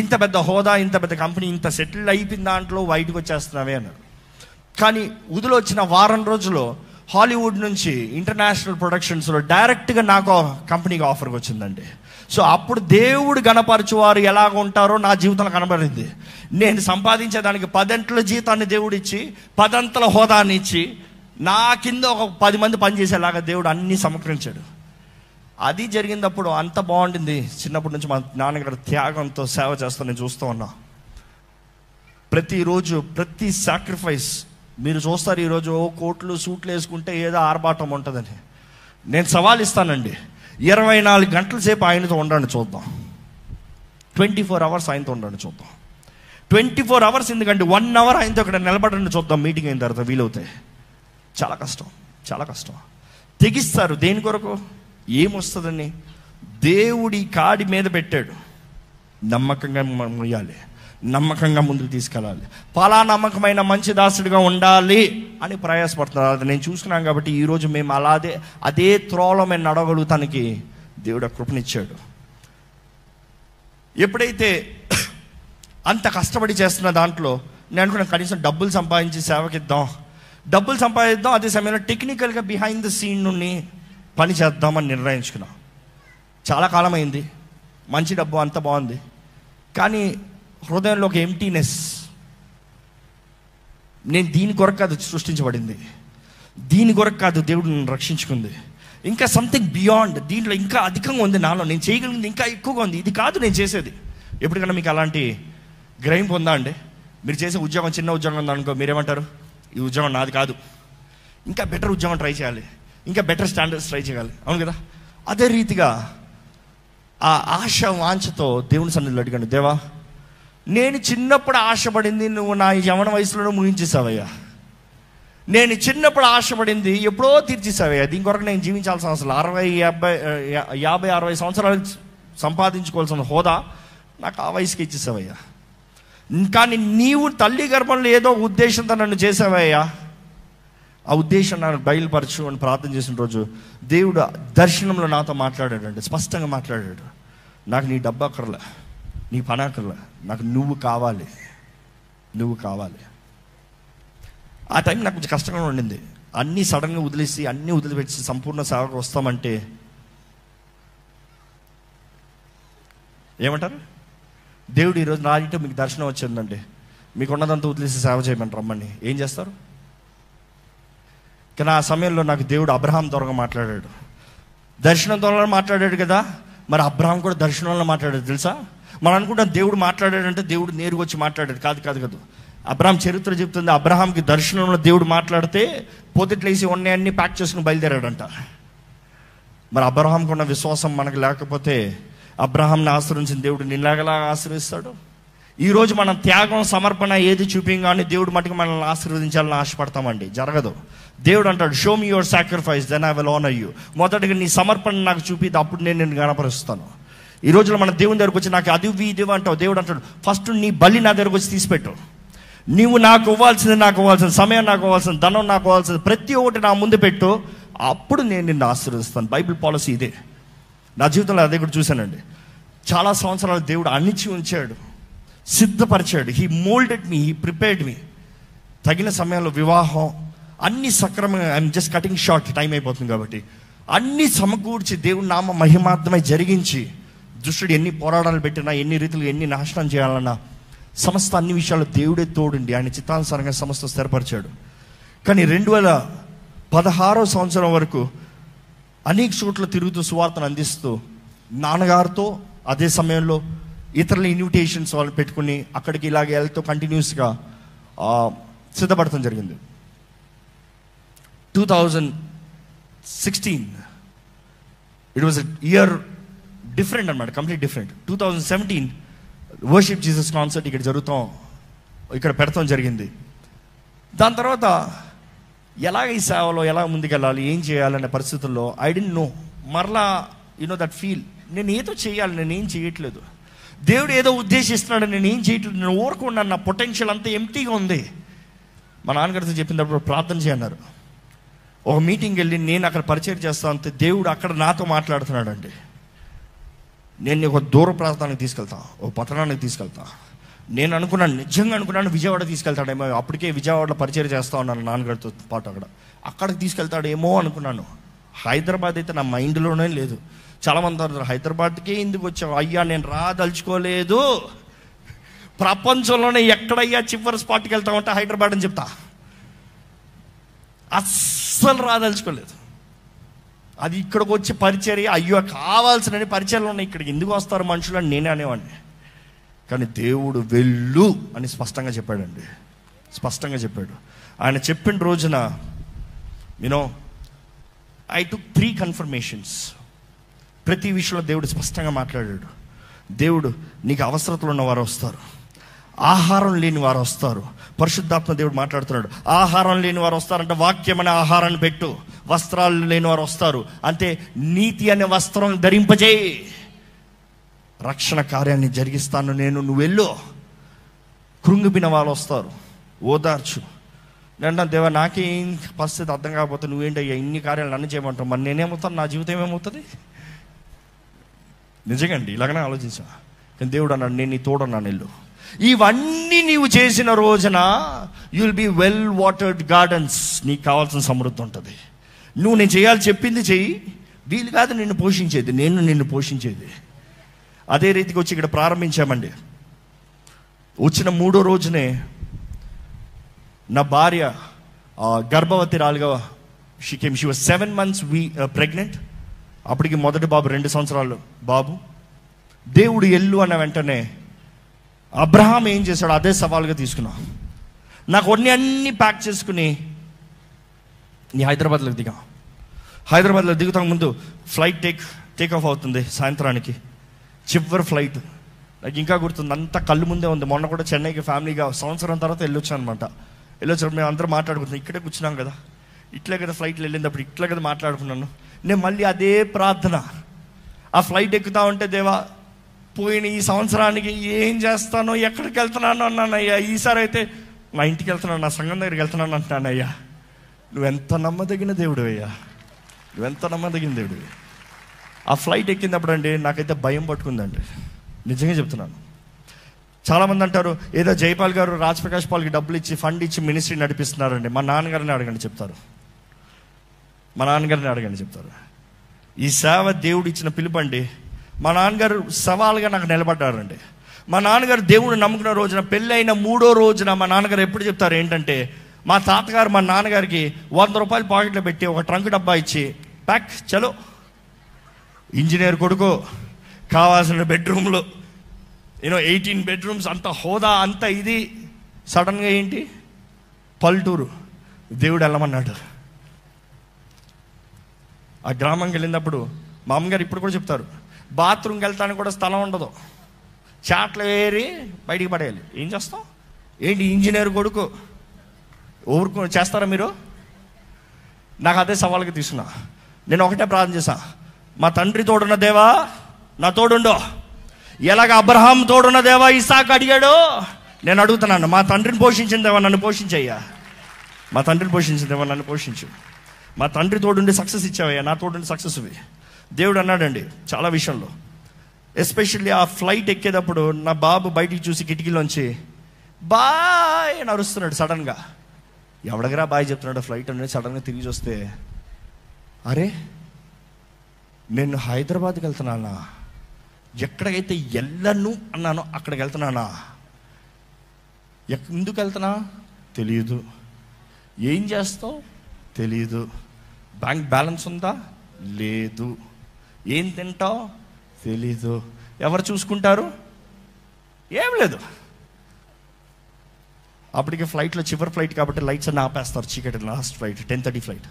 [SPEAKER 1] ఇంత పెద్ద హోదా ఇంత పెద్ద కంపెనీ ఇంత సెటిల్ అయిపోయిన దాంట్లో బయటకు వచ్చేస్తున్నావే అన్నాడు కానీ ఉదిలో వచ్చిన వారం రోజుల్లో హాలీవుడ్ నుంచి ఇంటర్నేషనల్ ప్రొడక్షన్స్లో డైరెక్ట్గా నాకు కంపెనీకి ఆఫర్కి వచ్చిందండి సో అప్పుడు దేవుడు గణపరచువారు ఎలాగ ఉంటారో నా జీవితంలో కనబడింది నేను సంపాదించే దానికి పదంతల జీతాన్ని దేవుడిచ్చి పదంతల హోదాన్ని ఇచ్చి నా కింద ఒక పది మంది పనిచేసేలాగా దేవుడు అన్నీ సమకరించాడు అది జరిగినప్పుడు అంత బాగుండింది చిన్నప్పటి నుంచి మా నాన్నగారు త్యాగంతో సేవ చేస్తూ నేను చూస్తూ ఉన్నా ప్రతిరోజు ప్రతి సాక్రిఫైస్ మీరు చూస్తారు ఈరోజు కోట్లు సూట్లు వేసుకుంటే ఏదో ఆర్భాటం ఉంటుందని నేను సవాల్ ఇస్తానండి ఇరవై నాలుగు గంటల సేపు ఆయనతో ఉండండి చూద్దాం ట్వంటీ ఫోర్ అవర్స్ ఆయనతో ఉండండి చూద్దాం ట్వంటీ ఫోర్ అవర్స్ ఎందుకంటే వన్ అవర్ ఆయనతో ఇక్కడ నిలబడండి చూద్దాం మీటింగ్ అయిన తర్వాత వీలవుతాయి చాలా కష్టం చాలా కష్టం తెగిస్తారు దేని కొరకు ఏమొస్తుందని దేవుడి కాడి మీద పెట్టాడు నమ్మకంగా ముయ్యాలి నమ్మకంగా ముందుకు తీసుకెళ్ళాలి పలా నమ్మకమైన మంచి దాసుడిగా ఉండాలి అని ప్రయాసపడుతున్నారు అది నేను చూసుకున్నాం కాబట్టి ఈరోజు మేము అలాదే అదే త్రోలో మేము నడవగలుగుతానికి దేవుడు కృపనిచ్చాడు ఎప్పుడైతే అంత కష్టపడి చేస్తున్న దాంట్లో నేను అనుకున్నాను కనీసం డబ్బులు సంపాదించి సేవకిద్దాం డబ్బులు సంపాదిద్దాం అదే సమయంలో టెక్నికల్గా బిహైండ్ ద సీన్ నుండి పని చేద్దామని నిర్ణయించుకున్నాం చాలా కాలం అయింది మంచి డబ్బు అంత బాగుంది కానీ హృదయంలో ఒక ఎంటీనెస్ నేను దీని కొరకు కాదు సృష్టించబడింది దీని కొరకు కాదు దేవుడు నన్ను రక్షించుకుంది ఇంకా సంథింగ్ బియాండ్ దీంట్లో ఇంకా అధికంగా ఉంది నాలో నేను చేయగలిగింది ఇంకా ఎక్కువగా ఉంది ఇది కాదు నేను చేసేది ఎప్పటికైనా మీకు అలాంటి గ్రహింపు ఉందా అండి మీరు చేసే ఉద్యోగం చిన్న ఉద్యోగం ఉందనుకో మీరేమంటారు ఈ ఉద్యమం నాది కాదు ఇంకా బెటర్ ఉద్యమం ట్రై చేయాలి ఇంకా బెటర్ స్టాండర్డ్స్ ట్రై చేయాలి అవును కదా అదే రీతిగా ఆ ఆశ వాంఛతో దేవుని సన్నిధిలో అడిగాను దేవా నేను చిన్నప్పుడు ఆశపడింది నువ్వు నా యవన వయసులోనే ముగించేసావయ్యా నేను చిన్నప్పుడు ఆశపడింది ఎప్పుడో తీర్చేసావయ్యా దీని కొరకు నేను జీవించాల్సిన అవసరం అరవై యాభై యాభై అరవై సంవత్సరాలు సంపాదించుకోవాల్సిన హోదా నాకు ఆ వయసుకి ఇచ్చేసావయ్యా కానీ నీవు తల్లి గర్భంలో ఏదో ఉద్దేశంతో నన్ను చేసావయ్యా ఆ ఉద్దేశం నన్ను బయలుపరచు అని ప్రార్థన చేసిన రోజు దేవుడు దర్శనంలో నాతో మాట్లాడాడండి స్పష్టంగా మాట్లాడాడు నాకు నీ డబ్బా అక్కర్లే నీ పనాకర్లే నాకు నువ్వు కావాలి నువ్వు కావాలి ఆ టైం నాకు కొంచెం కష్టంగా ఉండింది అన్నీ సడన్గా వదిలేసి అన్నీ వదిలిపెట్టి సంపూర్ణ సేవకు వస్తామంటే ఏమంటారు దేవుడు ఈరోజు నా ఇంట్లో మీకు దర్శనం వచ్చిందండి మీకు ఉన్నదంతా వదిలేసి సేవ చేయమని రమ్మని ఏం చేస్తారు కానీ ఆ సమయంలో నాకు దేవుడు అబ్రహాం త్వరగా మాట్లాడాడు దర్శనం త్వరగా మాట్లాడాడు కదా మరి అబ్రహాం కూడా దర్శనంలో మాట్లాడాడు తెలుసా మనం అనుకుంటాం దేవుడు మాట్లాడాడు అంటే దేవుడు నేరుగా వచ్చి మాట్లాడాడు కాదు కాదు కాదు అబ్రహాం చరిత్ర చెప్తుంది అబ్రహాంకి దర్శనంలో దేవుడు మాట్లాడితే పొద్దుట్లేసి ఉన్నాయన్నీ ప్యాక్ చేసుకుని బయలుదేరాడంట మరి అబ్రహాంకున్న విశ్వాసం మనకు లేకపోతే అబ్రహాంని ఆశ్రయించిన దేవుడు నిన్నగలా ఆశ్రయిస్తాడు ఈరోజు మనం త్యాగం సమర్పణ ఏది చూపింగానే దేవుడు మటుకు మనల్ని ఆశీర్వదించాలని ఆశపడతామండి జరగదు దేవుడు అంటాడు show me your sacrifice then I will honour you మొదటిగా నీ సమర్పణ నాకు చూపిది అప్పుడు నేను నేను గణపరుస్తాను ఈ రోజులో మన దేవుని దగ్గరకు వచ్చి నాకు అది ఇది అంటావు దేవుడు అంటాడు ఫస్ట్ నీ బలి నా దగ్గరకు వచ్చి తీసిపెట్టు నీవు నాకు ఇవ్వాల్సింది నాకు ఇవ్వాల్సింది సమయం నాకు ఇవ్వాల్సింది ధనం నాకు ఇవ్వాల్సింది ప్రతి ఒక్కటి నా ముందు పెట్టు అప్పుడు నేను నిన్ను ఆశీర్వదిస్తాను బైబిల్ పాలసీ ఇదే నా జీవితంలో అదే కూడా చూశానండి చాలా సంవత్సరాలు దేవుడు అణిచి ఉంచాడు సిద్ధపరిచాడు he moulded me he prepared me తగిన సమయంలో వివాహం అన్ని సక్రమంగా I'm just cutting short time అయిపోతుంది కాబట్టి అన్ని సమకూర్చి దేవుడి నామ మహిమార్థమై జరిగించి దుష్టుడు ఎన్ని పోరాటాలు పెట్టినా ఎన్ని రీతులు ఎన్ని నాశనం చేయాలన్నా సమస్త అన్ని విషయాలు దేవుడే తోడుండి ఆయన చిత్తానుసారంగా సమస్త స్థిరపరిచాడు కానీ రెండు వేల పదహారో సంవత్సరం వరకు అనేక చోట్ల తిరుగుతూ సువార్తను అందిస్తూ నాన్నగారితో అదే సమయంలో ఇతరుల ఇన్విటేషన్స్ వాళ్ళు పెట్టుకుని అక్కడికి ఇలాగ వెళ్తూ కంటిన్యూస్గా సిద్ధపడటం జరిగింది two thousand sixteen it was year different అనమాట complete different two thousand seventeen worship Jesus concert ఇక్కడ జరుగుతాం ఇక్కడ పెడతాం జరిగింది దాని తర్వాత ఎలా ఈ సేవలో ఎలా ముందుకెళ్ళాలి ఏం చేయాలనే పరిస్థితుల్లో ఐ డెంట్ నో మరలా యునో దట్ ఫీల్ నేను ఏదో చేయాలి నేను ఏం చేయట్లేదు దేవుడు ఏదో ఉద్దేశిస్తున్నాడు నేను ఏం చేయట్లేదు నేను ఊరుకున్నాను నా పొటెన్షియల్ అంతా ఎంటీగా ఉంది మా నాన్నగారితో చెప్పినప్పుడు ప్రార్థన చేయన్నారు ఒక మీటింగ్ వెళ్ళి నేను అక్కడ పరిచయం చేస్తా అంతే దేవుడు అక్కడ నాతో మాట్లాడుతున్నాడు అండి నేను ఒక దూర ప్రాంతానికి తీసుకెళ్తాను ఒక పట్టణానికి తీసుకెళ్తాను నేను అనుకున్నాను నిజంగా అనుకున్నాను విజయవాడ తీసుకెళ్తాడేమో అప్పటికే విజయవాడలో పరిచయం చేస్తూ ఉన్నాను నాన్నగారితో పాటు అక్కడ అక్కడికి తీసుకెళ్తాడేమో అనుకున్నాను హైదరాబాద్ అయితే నా మైండ్లోనే లేదు చాలామంది అంటారు హైదరాబాద్కే ఎందుకు వచ్చావు అయ్యా నేను రాదలుచుకోలేదు ప్రపంచంలోనే ఎక్కడయ్యా చివరి స్పాట్కి వెళ్తా ఉంటే హైదరాబాద్ అని చెప్తా అస్సలు రాదలుచుకోలేదు అది ఇక్కడికి వచ్చి పరిచర్య అయ్యో కావాల్సిన పరిచయలు ఉన్నాయి ఇక్కడికి ఎందుకు వస్తారు మనుషులు అని నేనే అనేవాడిని కానీ దేవుడు వెళ్ళు అని స్పష్టంగా చెప్పాడండి స్పష్టంగా చెప్పాడు ఆయన చెప్పిన రోజున you know I took three confirmations ప్రతి విషయంలో దేవుడు స్పష్టంగా మాట్లాడాడు దేవుడు నీకు అవసరతలు ఉన్న వారు వస్తారు ఆహారం లేని వారు వస్తారు పరిశుద్ధాత్మ దేవుడు మాట్లాడుతున్నాడు ఆహారం లేని వారు వస్తారంటే వాక్యమైన ఆహారాన్ని పెట్టు వస్త్రాలు లేని వారు వస్తారు అంతే నీతి అనే వస్త్రం ధరింపజేయి రక్షణ కార్యాన్ని జరిగిస్తాను నేను నువ్వు వెళ్ళు కృంగిపిన వాళ్ళు వస్తారు ఓదార్చు అంటే దేవా నాకేం పరిస్థితి అర్థం కాకపోతే నువ్వేంటయ్యా ఇన్ని కార్యాలు నన్ను చేయమంటావు మరి నేనేమవుతాను నా జీవితం ఏమవుతుంది నిజంగండి ఇలాగనే ఆలోచించా కానీ దేవుడు అన్నాడు నేను నీ తోడన్నా నెల్లు ఇవన్నీ నీవు చేసిన రోజున you will be well watered gardens నీకు కావాల్సిన సమృద్ధి ఉంటుంది నువ్వు నేను చేయాలి చెప్పింది చెయ్యి వీలు కాదు నిన్ను పోషించేది నేను నిన్ను పోషించేది అదే రీతికి వచ్చి ఇక్కడ ప్రారంభించామండి వచ్చిన మూడో రోజునే నా భార్య గర్భవతి రాలుగా she came she was seven months we pregnant అప్పటికి మొదటి బాబు రెండు సంవత్సరాలు బాబు దేవుడు ఎల్లు అన్న వెంటనే అబ్రహాం ఏం చేశాడు అదే సవాల్గా తీసుకున్నా నాకు అన్ని అన్ని ప్యాక్ చేసుకుని నీ హైదరాబాద్లోకి దిగా హైదరాబాద్లో దిగుతాం ముందు ఫ్లైట్ టేక్ టేక్ ఆఫ్ అవుతుంది సాయంత్రానికి చివరి ఫ్లైట్ నాకు ఇంకా గుర్తుంది అంతా కళ్ళు ముందే ఉంది మొన్న కూడా చెన్నైకి ఫ్యామిలీగా సంవత్సరం తర్వాత వెళ్ళొచ్చాను అనమాట వెళ్ళొచ్చారు మేము అందరూ మాట్లాడుకుంటాం ఇక్కడే కూర్చున్నాం కదా ఇట్లే కదా ఫ్లైట్లు వెళ్ళినప్పుడు ఇట్లే కదా మాట్లాడుకున్నాను నేను మళ్ళీ అదే ప్రార్థన ఆ ఫ్లైట్ ఎక్కుతా ఉంటే దేవా పోయిన ఈ సంవత్సరానికి ఏం చేస్తానో ఎక్కడికి వెళ్తున్నాను అయ్యా ఈసారి అయితే నా ఇంటికి వెళ్తున్నాను నా సంఘం దగ్గరికి వెళ్తున్నాను అయ్యా నువ్వెంత నమ్మదగిన దేవుడు అయ్యా నువ్వెంత నమ్మదగిన అయ్యా ఆ ఫ్లైట్ ఎక్కినప్పుడు అండి నాకైతే భయం పట్టుకుందండి నిజంగా చెప్తున్నాను చాలామంది అంటారు ఏదో జైపాల్ గారు రాజ్ ప్రకాష్ పాల్కి డబ్బులు ఇచ్చి ఫండ్ ఇచ్చి మినిస్ట్రీ నడిపిస్తున్నారండి మా నాన్నగారిని అడగండి చెప్తారు మా నాన్నగారిని అడగండి చెప్తారు ఈ సేవ దేవుడు ఇచ్చిన పిలుపండి మా నాన్నగారు సవాల్గా నాకు నిలబడ్డారండి మా నాన్నగారు దేవుడు నమ్ముకున్న రోజున పెళ్ళైన మూడో రోజున మా నాన్నగారు ఎప్పుడు చెప్తారు ఏంటంటే మా తాతగారు మా నాన్నగారికి వంద రూపాయలు పాకెట్లో పెట్టి ఒక ట్రంక్ డబ్బా ఇచ్చి ప్యాక్ చలో ఇంజనీర్ కొడుకు కావాల్సిన బెడ్రూమ్లో యూనో ఎయిటీన్ బెడ్రూమ్స్ అంత హోదా అంత ఇది సడన్గా ఏంటి పల్లెటూరు దేవుడు వెళ్ళమన్నాడు ఆ గ్రామంకి వెళ్ళినప్పుడు మా అమ్మగారు ఇప్పుడు కూడా చెప్తారు బాత్రూమ్కి వెళ్తానికి కూడా స్థలం ఉండదు చాట్లు వేరి బయటికి పడేయాలి ఏం చేస్తాం ఏంటి ఇంజనీర్ కొడుకు ఊరుకు చేస్తారా మీరు నాకు అదే సవాల్గా తీసుకున్నా నేను ఒకటే ప్రార్థన చేశాను మా తండ్రి తోడున్న దేవా నా తోడుండో ఎలాగ అబ్రహాం తోడున్న దేవా ఇసాక్ అడిగాడు నేను అడుగుతున్నాను మా తండ్రిని పోషించిన దేవా నన్ను పోషించయ్యా మా తండ్రిని పోషించిన దేవా నన్ను పోషించు మా తండ్రి తోడుండి సక్సెస్ ఇచ్చావయ్యా నా తోడుండి సక్సెస్ ఇవి దేవుడు అన్నాడండి చాలా విషయంలో ఎస్పెషల్లీ ఆ ఫ్లైట్ ఎక్కేటప్పుడు నా బాబు బయటికి చూసి కిటికీలోంచి బాయ్ అని అరుస్తున్నాడు సడన్గా ఎవడగరా బాయ్ చెప్తున్నాడు ఫ్లైట్ అనేది సడన్గా తిరిగి చూస్తే అరే నేను హైదరాబాద్కి వెళ్తున్నానా ఎక్కడికైతే వెళ్ళను అన్నానో అక్కడికి వెళ్తున్నానా ఎందుకు వెళ్తున్నా తెలియదు ఏం చేస్తావు తెలియదు బ్యాంక్ బ్యాలెన్స్ ఉందా లేదు ఏం తింటావు తెలీదు ఎవరు చూసుకుంటారు ఏం లేదు అప్పటికి ఫ్లైట్లో చివరి ఫ్లైట్ కాబట్టి లైట్స్ అన్నీ ఆపేస్తారు చీకటి last flight ten thirty flight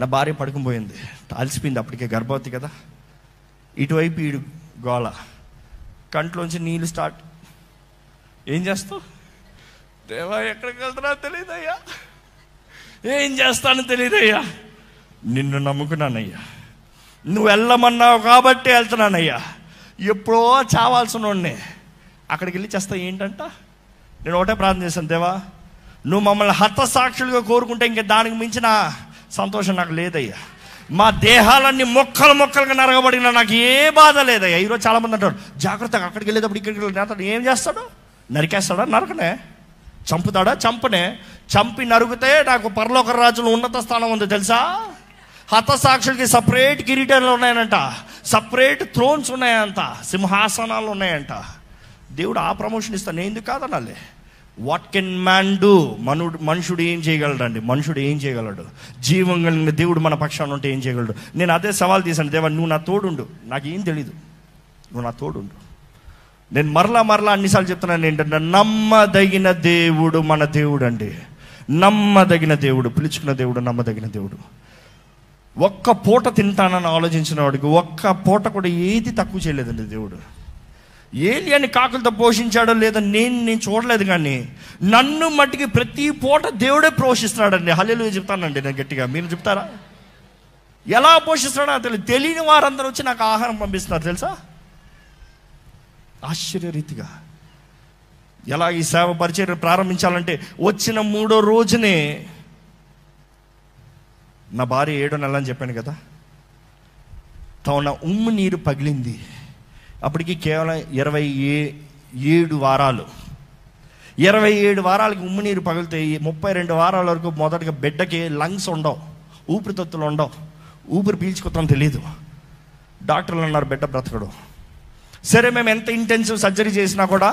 [SPEAKER 1] నా భార్య పడుకుపోయింది అలసిపోయింది అప్పటికే గర్భవతి కదా ఇటువైపు ఈడు గోళ కంట్లోంచి నీళ్ళు స్టార్ట్ ఏం చేస్తావు దేవా ఎక్కడికి వెళ్తున్నా తెలియదయ్యా ఏం చేస్తానో తెలియదయ్యా నిన్ను నమ్ముకున్నానయ్యా నువ్వు వెళ్ళమన్నావు కాబట్టి వెళ్తున్నానయ్యా ఎప్పుడో చావాల్సిన వాడిని అక్కడికి వెళ్ళి చేస్తా ఏంటంట నేను ఒకటే ప్రార్థన చేశాను దేవా నువ్వు మమ్మల్ని సాక్షులుగా కోరుకుంటే ఇంకా దానికి మించిన సంతోషం నాకు లేదయ్యా మా దేహాలన్నీ మొక్కలు మొక్కలుగా నరగబడిన నాకు ఏ బాధ లేదయ్యా ఈరోజు చాలామంది అంటారు జాగ్రత్తగా అక్కడికి వెళ్ళేటప్పుడు ఇక్కడికి వెళ్ళినప్పుడు ఏం చేస్తాడు నరికేస్తాడా నరకనే చంపుతాడా చంపనే చంపి నరుగుతే నాకు పరలోక రాజులు ఉన్నత స్థానం ఉంది తెలుసా హతసాక్షులకి సపరేట్ కిరీటాలు ఉన్నాయనంట సపరేట్ థ్రోన్స్ ఉన్నాయంట సింహాసనాలు ఉన్నాయంట దేవుడు ఆ ప్రమోషన్ ఇస్తాను ఎందుకు కాదనాలే వాట్ కెన్ మ్యాన్ డూ మను మనుషుడు ఏం చేయగలడండి మనుషుడు ఏం చేయగలడు జీవం కలిగిన దేవుడు మన పక్షాన్ని ఉంటే ఏం చేయగలడు నేను అదే సవాల్ తీశాను దేవా నువ్వు నా తోడుండు నాకేం తెలీదు నువ్వు నా తోడుండు నేను మరలా మరలా అన్నిసార్లు చెప్తున్నాను ఏంటంటే నమ్మదగిన దేవుడు మన దేవుడు అండి నమ్మదగిన దేవుడు పిలుచుకున్న దేవుడు నమ్మదగిన దేవుడు ఒక్క పూట తింటానని ఆలోచించిన వాడికి ఒక్క పూట కూడా ఏది తక్కువ చేయలేదండి దేవుడు అని కాకులతో పోషించాడో లేదో నేను నేను చూడలేదు కానీ నన్ను మట్టికి ప్రతి పూట దేవుడే పోషిస్తున్నాడండి హల్లెలు చెప్తానండి నేను గట్టిగా మీరు చెప్తారా ఎలా పోషిస్తున్నాడో తెలియదు తెలియని వారందరూ వచ్చి నాకు ఆహారం పంపిస్తున్నారు తెలుసా ఆశ్చర్యరీతిగా ఎలా ఈ సేవ పరిచయం ప్రారంభించాలంటే వచ్చిన మూడో రోజునే నా భార్య ఏడో నెల అని చెప్పాను కదా తన ఉమ్ము నీరు పగిలింది అప్పటికి కేవలం ఇరవై ఏ ఏడు వారాలు ఇరవై ఏడు వారాలకి ఉమ్మినీరు పగిలితే ముప్పై రెండు వారాల వరకు మొదటగా బిడ్డకి లంగ్స్ ఉండవు ఊపిరితత్తులు ఉండవు ఊపిరి పీల్చుకోవటం తెలియదు డాక్టర్లు అన్నారు బిడ్డ బ్రతకడు సరే మేము ఎంత ఇంటెన్సివ్ సర్జరీ చేసినా కూడా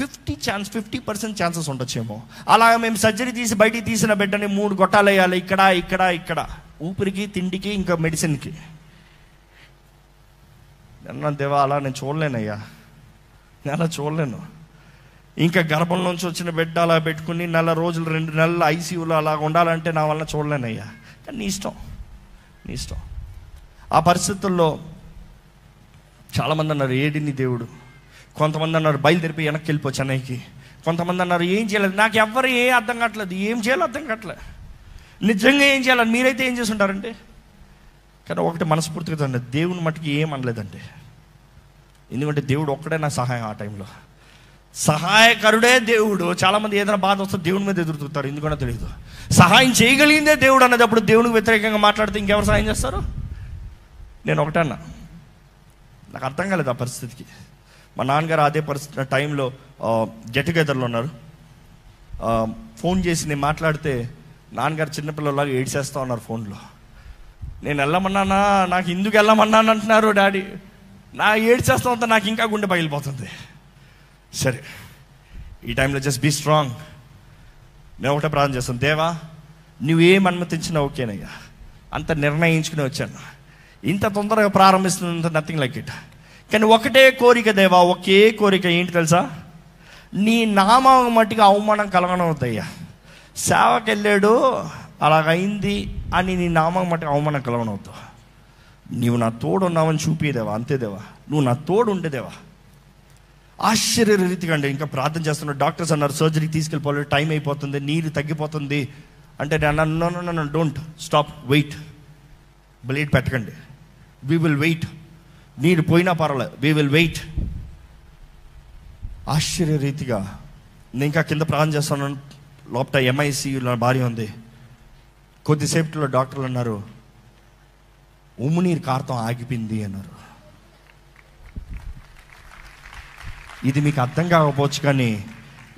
[SPEAKER 1] fifty chance fifty percent chances ఉండొచ్చేమో అలాగ మేము సర్జరీ తీసి బయటికి తీసిన బిడ్డని మూడు గొట్టాలు వేయాలి ఇక్కడ ఇక్కడ ఇక్కడ ఊపిరికి తిండికి ఇంకా మెడిసిన్కి నిన్న దేవా అలా నేను చూడలేనయ్యా నేను అలా చూడలేను ఇంకా నుంచి వచ్చిన బిడ్డ అలా పెట్టుకుని నెల రోజులు రెండు నెలలు ఐసీయూలో అలా ఉండాలంటే నా వల్ల చూడలేనయ్యా కానీ నీ ఇష్టం నీ ఇష్టం ఆ పరిస్థితుల్లో చాలామంది అన్నారు ఏడిని దేవుడు కొంతమంది అన్నారు బయలుదేరిపి వెనక్కి వెళ్ళిపో చెన్నైకి కొంతమంది అన్నారు ఏం చేయలేదు నాకు ఎవ్వరు ఏ అర్థం కావట్లేదు ఏం చేయాలో అర్థం కావట్లేదు నిజంగా ఏం చేయాలని మీరైతే ఏం చేసి ఉంటారంటే కానీ ఒకటి మనస్ఫూర్తిగా అండి దేవుని మట్టుకి ఏం అనలేదండి ఎందుకంటే దేవుడు ఒక్కడే నా సహాయం ఆ టైంలో సహాయకరుడే దేవుడు చాలామంది ఏదైనా బాధ వస్తే దేవుని మీద ఎదురుతుంటారు ఎందుకనో తెలియదు సహాయం చేయగలిగిందే దేవుడు అన్నదప్పుడు దేవునికి వ్యతిరేకంగా మాట్లాడితే ఇంకెవరు సహాయం చేస్తారు నేను ఒకటన్నా నాకు అర్థం కాలేదు ఆ పరిస్థితికి మా నాన్నగారు అదే పరిస్థితి టైంలో గెట్ టుగెదర్లో ఉన్నారు ఫోన్ చేసి నేను మాట్లాడితే నాన్నగారు చిన్నపిల్లలాగా ఏడ్చేస్తూ ఉన్నారు ఫోన్లో నేను వెళ్ళమన్నానా నాకు ఇందుకు వెళ్ళమన్నాను అంటున్నారు డాడీ నా ఏడ్చేస్తా ఉంటే నాకు ఇంకా గుండె పగిలిపోతుంది సరే ఈ టైంలో జస్ట్ బీ స్ట్రాంగ్ నేను ఒకటే ప్రార్థన చేస్తాను దేవా నువ్వేం అనుమతించినా ఓకేనయ్యా అంత నిర్ణయించుకుని వచ్చాను ఇంత తొందరగా ప్రారంభిస్తున్నంత నథింగ్ లైక్ ఇట్ కానీ ఒకటే కోరిక దేవా ఒకే కోరిక ఏంటి తెలుసా నీ నామం మట్టుగా అవమానం కలగనవుతాయ్యా సేవకెళ్ళాడు అలాగైంది అని నీ నామం మటు అవమానం కలవనవద్దు నీవు నా తోడున్నావని చూపిదేవా అంతేదేవా నువ్వు నా తోడు ఉండేదేవా రీతిగా అండి ఇంకా ప్రార్థన చేస్తున్నాడు డాక్టర్స్ అన్నారు సర్జరీకి తీసుకెళ్ళిపోవాలి టైం అయిపోతుంది నీరు తగ్గిపోతుంది అంటే నన్ను నన్ను డోంట్ స్టాప్ వెయిట్ బ్లేడ్ పెట్టకండి వీ విల్ వెయిట్ నీరు పోయినా పర్వాలేదు వీ విల్ వెయిట్ ఆశ్చర్య రీతిగా నేను ఇంకా కింద ప్రార్థన చేస్తున్నాను లోపల ఎంఐసీ భార్య ఉంది కొద్దిసేపులో డాక్టర్లు అన్నారు ఉమ్మునీరు కార్తం ఆగిపోయింది అన్నారు ఇది మీకు అర్థం కాకపోవచ్చు కానీ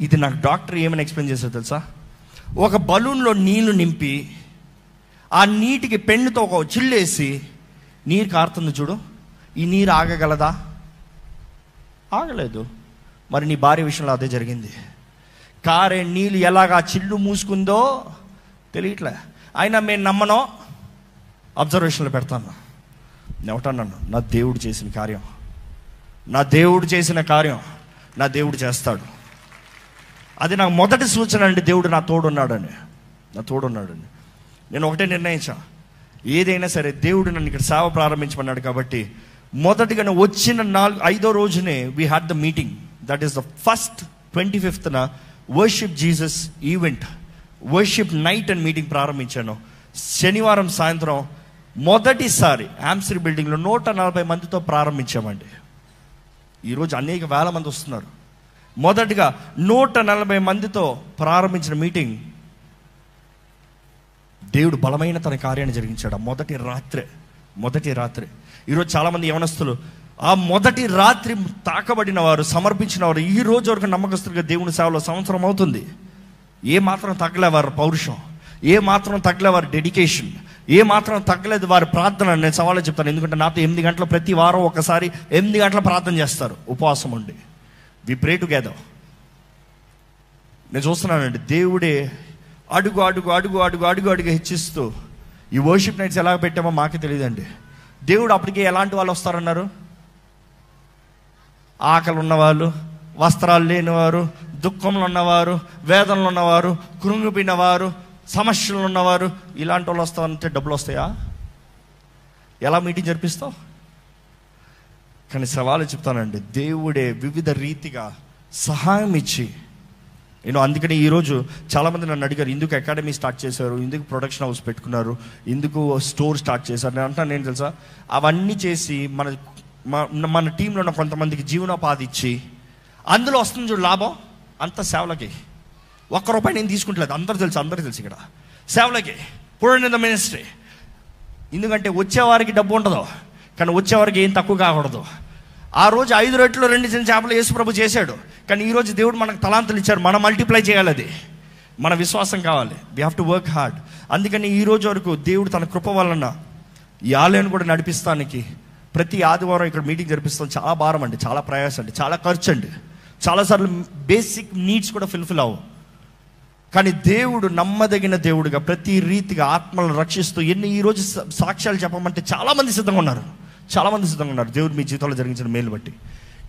[SPEAKER 1] ఇది నాకు డాక్టర్ ఏమైనా ఎక్స్ప్లెయిన్ చేశారు తెలుసా ఒక బలూన్లో నీళ్లు నింపి ఆ నీటికి పెన్నుతో ఒక చిల్లేసి నీరు కారుతుంది చూడు ఈ నీరు ఆగగలదా ఆగలేదు మరి నీ భార్య విషయంలో అదే జరిగింది కారే నీళ్ళు ఎలాగా చిల్లు మూసుకుందో తెలియట్లే అయినా మేము నమ్మనో అబ్జర్వేషన్లో పెడతాను నేవటన్నాను నా దేవుడు చేసిన కార్యం నా దేవుడు చేసిన కార్యం నా దేవుడు చేస్తాడు అది నాకు మొదటి సూచన అండి దేవుడు నా తోడున్నాడని నా తోడున్నాడని నేను ఒకటే నిర్ణయించా ఏదైనా సరే దేవుడు నన్ను ఇక్కడ సేవ ప్రారంభించమన్నాడు కాబట్టి మొదటిగా వచ్చిన నాలుగు ఐదో రోజునే we had the meeting that is the first twenty ఫిఫ్త్న worship Jesus event worship night and meeting ప్రారంభించాను శనివారం సాయంత్రం మొదటిసారి ఆంసర్ బిల్డింగ్లో నూట నలభై మందితో ప్రారంభించామండి ఈరోజు అనేక వేల మంది వస్తున్నారు మొదటిగా నూట నలభై మందితో ప్రారంభించిన మీటింగ్ దేవుడు బలమైన తన కార్యాన్ని జరిగించాడు మొదటి రాత్రే మొదటి రాత్రి ఈరోజు చాలామంది యవనస్తులు ఆ మొదటి రాత్రి తాకబడిన వారు సమర్పించిన వారు ఈ రోజు వరకు నమ్మకస్తులుగా దేవుని సేవలో సంవత్సరం అవుతుంది ఏ మాత్రం తగ్గలే వారి పౌరుషం ఏ మాత్రం తగ్గలే వారి డెడికేషన్ ఏ మాత్రం తగ్గలేదు వారి ప్రార్థన నేను సవాళ్ళు చెప్తాను ఎందుకంటే నాతో ఎనిమిది గంటల ప్రతి వారం ఒకసారి ఎనిమిది గంటల ప్రార్థన చేస్తారు ఉపవాసం ఉండి వి ప్రే టుగెదర్ నేను చూస్తున్నానండి దేవుడే అడుగు అడుగు అడుగు అడుగు అడుగు అడుగు హెచ్చిస్తూ ఈ వర్షిప్ నైట్స్ ఎలా పెట్టామో మాకే తెలియదండి దేవుడు అప్పటికే ఎలాంటి వాళ్ళు వస్తారన్నారు ఆకలి ఉన్నవాళ్ళు వస్త్రాలు లేనివారు దుఃఖంలో ఉన్నవారు వేదనలు ఉన్నవారు కృంగిపోయినవారు సమస్యలు ఉన్నవారు ఇలాంటి వాళ్ళు వస్తావంటే డబ్బులు వస్తాయా ఎలా మీటింగ్ జరిపిస్తావు కానీ సవాలు చెప్తానండి దేవుడే వివిధ రీతిగా సహాయం ఇచ్చి నేను అందుకని ఈరోజు చాలామంది నన్ను అడిగారు ఎందుకు అకాడమీ స్టార్ట్ చేశారు ఎందుకు ప్రొడక్షన్ హౌస్ పెట్టుకున్నారు ఎందుకు స్టోర్ స్టార్ట్ చేశారు నేను అంటాను నేను తెలుసా అవన్నీ చేసి మన మన టీంలో ఉన్న కొంతమందికి జీవనోపాధి ఇచ్చి అందులో వస్తుంది చూడు లాభం అంత సేవలకి ఒక్క రూపాయి నేను తీసుకుంటలేదు అందరూ తెలుసు అందరూ తెలుసు ఇక్కడ సేవలకి పూర్ణ ఇన్ ద మినిస్ట్రీ ఎందుకంటే వచ్చేవారికి డబ్బు ఉండదు కానీ వచ్చేవారికి ఏం తక్కువ కాకూడదు ఆ రోజు ఐదు రెట్లు రెండు చిన్న చేపలు యేసుప్రభు చేశాడు కానీ ఈరోజు దేవుడు మనకు తలాంతులు ఇచ్చారు మనం మల్టిప్లై చేయాలి అది మన విశ్వాసం కావాలి we have to work hard అందుకని ఈ రోజు వరకు దేవుడు తన కృప వలన ఈ ఆలయాన్ని కూడా నడిపిస్తానికి ప్రతి ఆదివారం ఇక్కడ మీటింగ్ జరిపిస్తాం చాలా భారం అండి చాలా ప్రయాసం అండి చాలా ఖర్చు అండి చాలాసార్లు బేసిక్ నీడ్స్ కూడా ఫుల్ఫిల్ అవ్వు కానీ దేవుడు నమ్మదగిన దేవుడుగా ప్రతి రీతిగా ఆత్మలను రక్షిస్తూ ఎన్ని ఈరోజు సాక్ష్యాలు చెప్పమంటే చాలామంది సిద్ధంగా ఉన్నారు చాలామంది సిద్ధంగా ఉన్నారు దేవుడు మీ జీవితంలో జరిగించిన మేలు బట్టి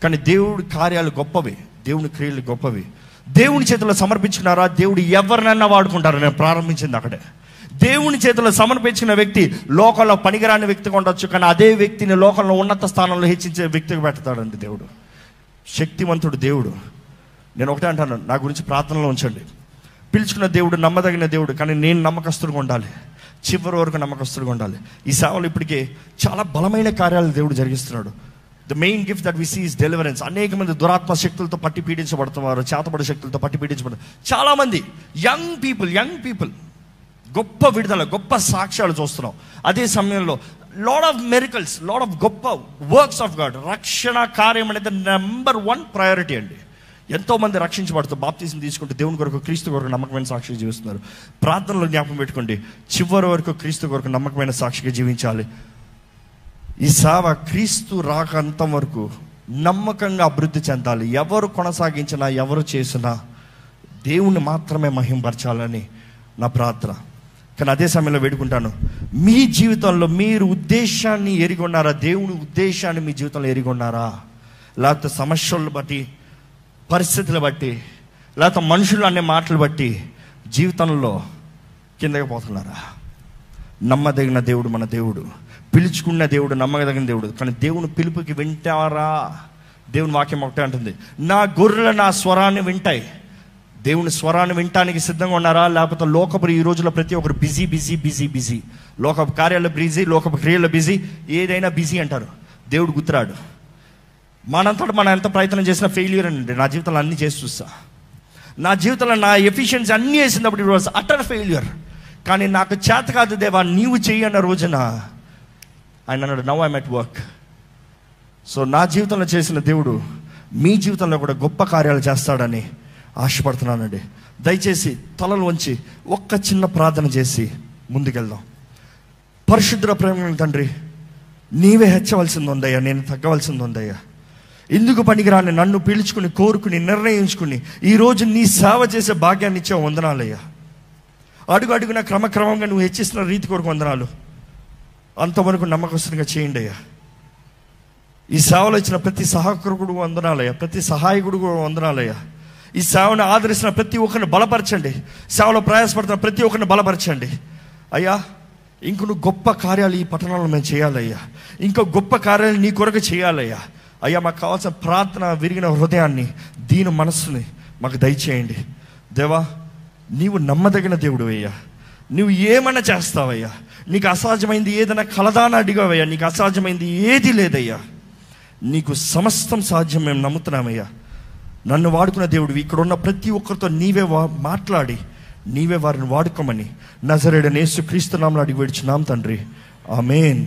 [SPEAKER 1] కానీ దేవుడి కార్యాలు గొప్పవి దేవుని క్రియలు గొప్పవి దేవుని చేతిలో సమర్పించుకున్నారా దేవుడు ఎవరినైనా వాడుకుంటారు నేను ప్రారంభించింది అక్కడే దేవుని చేతిలో సమర్పించిన వ్యక్తి లోకంలో పనికిరాని వ్యక్తిగా ఉండొచ్చు కానీ అదే వ్యక్తిని లోకంలో ఉన్నత స్థానంలో హెచ్చించే వ్యక్తిగా పెడతాడండి దేవుడు శక్తివంతుడు దేవుడు నేను ఒకటే అంటాను నా గురించి ప్రార్థనలో ఉంచండి పిలుచుకున్న దేవుడు నమ్మదగిన దేవుడు కానీ నేను నమ్మకస్తుడుగా ఉండాలి చివరి వరకు నమ్మకస్తుడుగా ఉండాలి ఈ సేవలు ఇప్పటికే చాలా బలమైన కార్యాలు దేవుడు జరిగిస్తున్నాడు the main gift that we sees deliverance అనేక మంది దురాత్మ శక్తులతో పట్టి పీడించబడుతున్నారు చేతబడి శక్తులతో పట్టి పీడించబడుతున్నారు చాలామంది యంగ్ పీపుల్ యంగ్ పీపుల్ గొప్ప విడుదల గొప్ప సాక్ష్యాలు చూస్తున్నాం అదే సమయంలో lot of miracles lot of గొప్ప వర్క్స్ ఆఫ్ గాడ్ రక్షణ కార్యం అనేది నెంబర్ వన్ ప్రయారిటీ అండి ఎంతోమంది రక్షించబడుతూ బాప్తీసం తీసుకుంటే దేవుని కొరకు క్రీస్తు కొరకు నమ్మకమైన సాక్షిగా జీవిస్తున్నారు ప్రార్థనలో జ్ఞాపకం పెట్టుకోండి చివరి వరకు క్రీస్తు కొరకు నమ్మకమైన సాక్షిగా జీవించాలి ఈ సేవ క్రీస్తు రాక అంత వరకు నమ్మకంగా అభివృద్ధి చెందాలి ఎవరు కొనసాగించినా ఎవరు చేసినా దేవుణ్ణి మాత్రమే మహింపరచాలని నా ప్రార్థన కానీ అదే సమయంలో వేడుకుంటాను మీ జీవితంలో మీరు ఉద్దేశాన్ని ఎరిగొన్నారా దేవుని ఉద్దేశాన్ని మీ జీవితంలో ఎరిగొన్నారా లేకపోతే సమస్యలను బట్టి పరిస్థితులు బట్టి లేకపోతే మనుషులు అనే మాటలు బట్టి జీవితంలో కిందకి పోతున్నారా నమ్మదగిన దేవుడు మన దేవుడు పిలుచుకున్న దేవుడు నమ్మదగిన దేవుడు కానీ దేవుని పిలుపుకి వింటారా దేవుని వాక్యం ఒకటే అంటుంది నా గొర్రెలు నా స్వరాన్ని వింటాయి దేవుని స్వరాన్ని వినటానికి సిద్ధంగా ఉన్నారా లేకపోతే లోకపురి ఈ రోజుల్లో ప్రతి ఒక్కరు బిజీ బిజీ బిజీ బిజీ లోక కార్యాలు బిజీ లోకపు క్రియలు బిజీ ఏదైనా బిజీ అంటారు దేవుడు గుర్తురాడు మనంతటా మనం ఎంత ప్రయత్నం చేసినా ఫెయిల్యూర్ అండి నా జీవితంలో అన్నీ చేసి చూస్తా నా జీవితంలో నా ఎఫిషియన్సీ అన్నీ వేసినప్పుడు ఇట్ వాజ్ అటర్ ఫెయిల్యూర్ కానీ నాకు చేత కాదు దేవా నీవు చెయ్యన్న రోజున ఆయన అన్నాడు now I'm at work so నా జీవితంలో చేసిన దేవుడు మీ జీవితంలో కూడా గొప్ప కార్యాలు చేస్తాడని ఆశపడుతున్నానండి దయచేసి తలలు వంచి ఒక్క చిన్న ప్రార్థన చేసి ముందుకెళ్దాం పరిశుద్ధ ప్రేమ తండ్రి నీవే హెచ్చవలసింది ఉందయ్యా నేను తగ్గవలసింది ఉందయ్యా ఎందుకు పనికిరాని నన్ను పీల్చుకుని కోరుకుని నిర్ణయించుకుని ఈరోజు నీ సేవ చేసే భాగ్యాన్ని ఇచ్చే వందనాలయ్యా అడుగు అడుగున క్రమక్రమంగా నువ్వు హెచ్చిస్తున్న రీతి కొరకు వందనాలు అంతవరకు నమ్మకస్తుగా చేయండి అయ్యా ఈ సేవలో ఇచ్చిన ప్రతి సహకరుడు వందనాలయ్యా ప్రతి సహాయకుడు కూడా వందనాలయ్యా ఈ సేవను ఆదరిస్తున్న ప్రతి ఒక్కరిని బలపరచండి సేవలో ప్రయాసపడుతున్న ప్రతి ఒక్కరిని బలపరచండి అయ్యా ఇంక నువ్వు గొప్ప కార్యాలు ఈ పట్టణంలో మేము చేయాలయ్యా ఇంకా గొప్ప కార్యాలు నీ కొరకు చేయాలయ్యా అయ్యా మాకు కావాల్సిన ప్రార్థన విరిగిన హృదయాన్ని దీని మనస్సుని మాకు దయచేయండి దేవా నీవు నమ్మదగిన దేవుడు అయ్యా నువ్వు ఏమన్నా చేస్తావయ్యా నీకు అసహజమైంది ఏదైనా కలదాన అడిగావయ్యా నీకు అసహజమైంది ఏది లేదయ్యా నీకు సమస్తం సాధ్యం మేము నమ్ముతున్నామయ్యా నన్ను వాడుకున్న దేవుడు ఇక్కడ ఉన్న ప్రతి ఒక్కరితో నీవే మాట్లాడి నీవే వారిని వాడుకోమని నజరేడనేసు క్రీస్తు నామలు అడిగి వేడిచున్నాం తండ్రి ఆమెన్